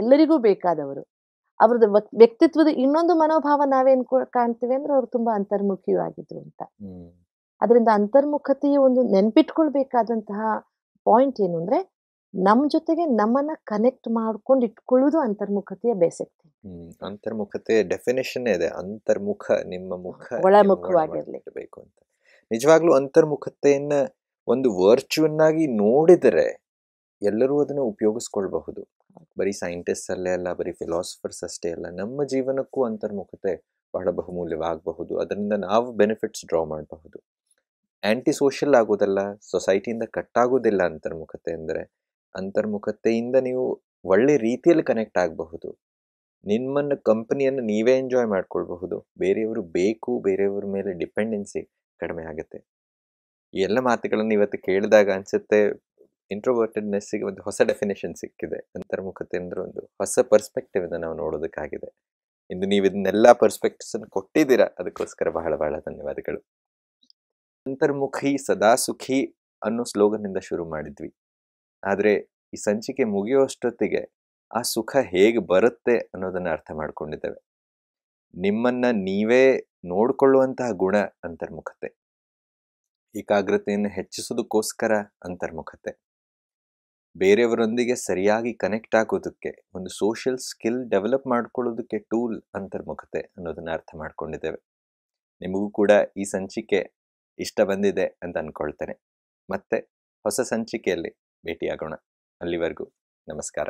ಎಲ್ಲರಿಗೂ ಬೇಕಾದವರು ಅವ್ರದ್ದು ವ್ಯಕ್ತಿತ್ವದ ಇನ್ನೊಂದು ಮನೋಭಾವ ನಾವೇನ್ ಕಾಣ್ತೀವಿ ಅಂದ್ರೆ ಅವ್ರು ತುಂಬಾ ಆಗಿದ್ರು ಅಂತ ಅದರಿಂದ ಅಂತರ್ಮುಖತೆಯ ಒಂದು ನೆನ್ಪಿಟ್ಕೊಳ್ಬೇಕಾದಂತಹ ಪಾಯಿಂಟ್ ಏನು ಅಂದ್ರೆ ನಮ್ಮ ಜೊತೆಗೆ ನಮ್ಮನ್ನ ಕನೆಕ್ಟ್ ಮಾಡ್ಕೊಂಡು ಇಟ್ಕೊಳ್ಳೋದು ಅಂತರ್ಮುಖತೆಯ ಬೇಸಿಕ್ ಅಂತರ್ಮುಖತೆ ಡೆಫಿನೇಷನ್ ಇದೆ ಅಂತರ್ಮುಖ ನಿಮ್ಮ ಮುಖ ಒಳಮುಖವಾಗಿರ್ಲಿರ್ಬೇಕು ಅಂತ ನಿಜವಾಗ್ಲೂ ಅಂತರ್ಮುಖತೆಯನ್ನ ಒಂದು ಆಗಿ ನೋಡಿದರೆ ಎಲ್ಲರೂ ಅದನ್ನ ಉಪಯೋಗಿಸ್ಕೊಳ್ಬಹುದು ಬರೀ ಸೈಂಟಿಸ್ಟ್ ಅಲ್ಲೇ ಅಲ್ಲ ಬರೀ ಫಿಲಾಸಫರ್ಸ್ ಅಷ್ಟೇ ಅಲ್ಲ ನಮ್ಮ ಜೀವನಕ್ಕೂ ಅಂತರ್ಮುಖತೆ ಬಹಳ ಬಹುಮೂಲ್ಯವಾಗಬಹುದು ಅದರಿಂದ ನಾವು ಬೆನಿಫಿಟ್ಸ್ ಡ್ರಾ ಮಾಡಬಹುದು ಆ್ಯಂಟಿ ಸೋಷಿಯಲ್ ಆಗೋದಲ್ಲ ಸೊಸೈಟಿಯಿಂದ ಕಟ್ಟಾಗೋದಿಲ್ಲ ಅಂತರ್ಮುಖತೆ ಅಂದರೆ ಅಂತರ್ಮುಖತೆಯಿಂದ ನೀವು ಒಳ್ಳೆ ರೀತಿಯಲ್ಲಿ ಕನೆಕ್ಟ್ ಆಗಬಹುದು ನಿಮ್ಮನ್ನು ಕಂಪನಿಯನ್ನು ನೀವೇ ಎಂಜಾಯ್ ಮಾಡ್ಕೊಳ್ಬಹುದು ಬೇರೆಯವರು ಬೇಕು ಬೇರೆಯವ್ರ ಮೇಲೆ ಡಿಪೆಂಡೆನ್ಸಿ ಕಡಿಮೆ ಆಗುತ್ತೆ ಈ ಎಲ್ಲ ಮಾತುಗಳನ್ನು ಇವತ್ತು ಕೇಳಿದಾಗ ಅನಿಸುತ್ತೆ ಇಂಟ್ರೋವರ್ಟೆಡ್ನೆಸ್ಸಿಗೆ ಒಂದು ಹೊಸ ಡೆಫಿನೇಷನ್ ಸಿಕ್ಕಿದೆ ಅಂತರ್ಮುಖತೆ ಅಂದರೆ ಒಂದು ಹೊಸ ಪರ್ಸ್ಪೆಕ್ಟಿವನ್ನು ನಾವು ನೋಡೋದಕ್ಕಾಗಿದೆ ಇಂದು ನೀವು ಇದನ್ನೆಲ್ಲ ಪರ್ಸ್ಪೆಕ್ಟಿವ್ಸನ್ನು ಕೊಟ್ಟಿದ್ದೀರಾ ಅದಕ್ಕೋಸ್ಕರ ಬಹಳ ಬಹಳ ಧನ್ಯವಾದಗಳು ಅಂತರ್ಮುಖಿ ಸದಾ ಸುಖಿ ಅನ್ನೋ ಸ್ಲೋಗನ್ನಿಂದ ಶುರು ಮಾಡಿದ್ವಿ ಆದರೆ ಈ ಸಂಚಿಕೆ ಮುಗಿಯುವಷ್ಟೊತ್ತಿಗೆ ಆ ಸುಖ ಹೇಗೆ ಬರುತ್ತೆ ಅನ್ನೋದನ್ನು ಅರ್ಥ ಮಾಡ್ಕೊಂಡಿದ್ದೇವೆ ನಿಮ್ಮನ್ನು ನೀವೇ ನೋಡಿಕೊಳ್ಳುವಂತಹ ಗುಣ ಅಂತರ್ಮುಖತೆ ಏಕಾಗ್ರತೆಯನ್ನು ಹೆಚ್ಚಿಸೋದಕ್ಕೋಸ್ಕರ ಅಂತರ್ಮುಖತೆ ಬೇರೆಯವರೊಂದಿಗೆ ಸರಿಯಾಗಿ ಕನೆಕ್ಟ್ ಆಗೋದಕ್ಕೆ ಒಂದು ಸೋಷಿಯಲ್ ಸ್ಕಿಲ್ ಡೆವಲಪ್ ಮಾಡ್ಕೊಳ್ಳೋದಕ್ಕೆ ಟೂಲ್ ಅಂತರ್ಮುಖತೆ ಅನ್ನೋದನ್ನು ಅರ್ಥ ಮಾಡ್ಕೊಂಡಿದ್ದೇವೆ ನಿಮಗೂ ಕೂಡ ಈ ಸಂಚಿಕೆ ಇಷ್ಟ ಬಂದಿದೆ ಅಂತ ಅಂದ್ಕೊಳ್ತೇನೆ ಮತ್ತೆ ಹೊಸ ಸಂಚಿಕೆಯಲ್ಲಿ ಭೇಟಿಯಾಗೋಣ ಅಲ್ಲಿವರೆಗೂ ನಮಸ್ಕಾರ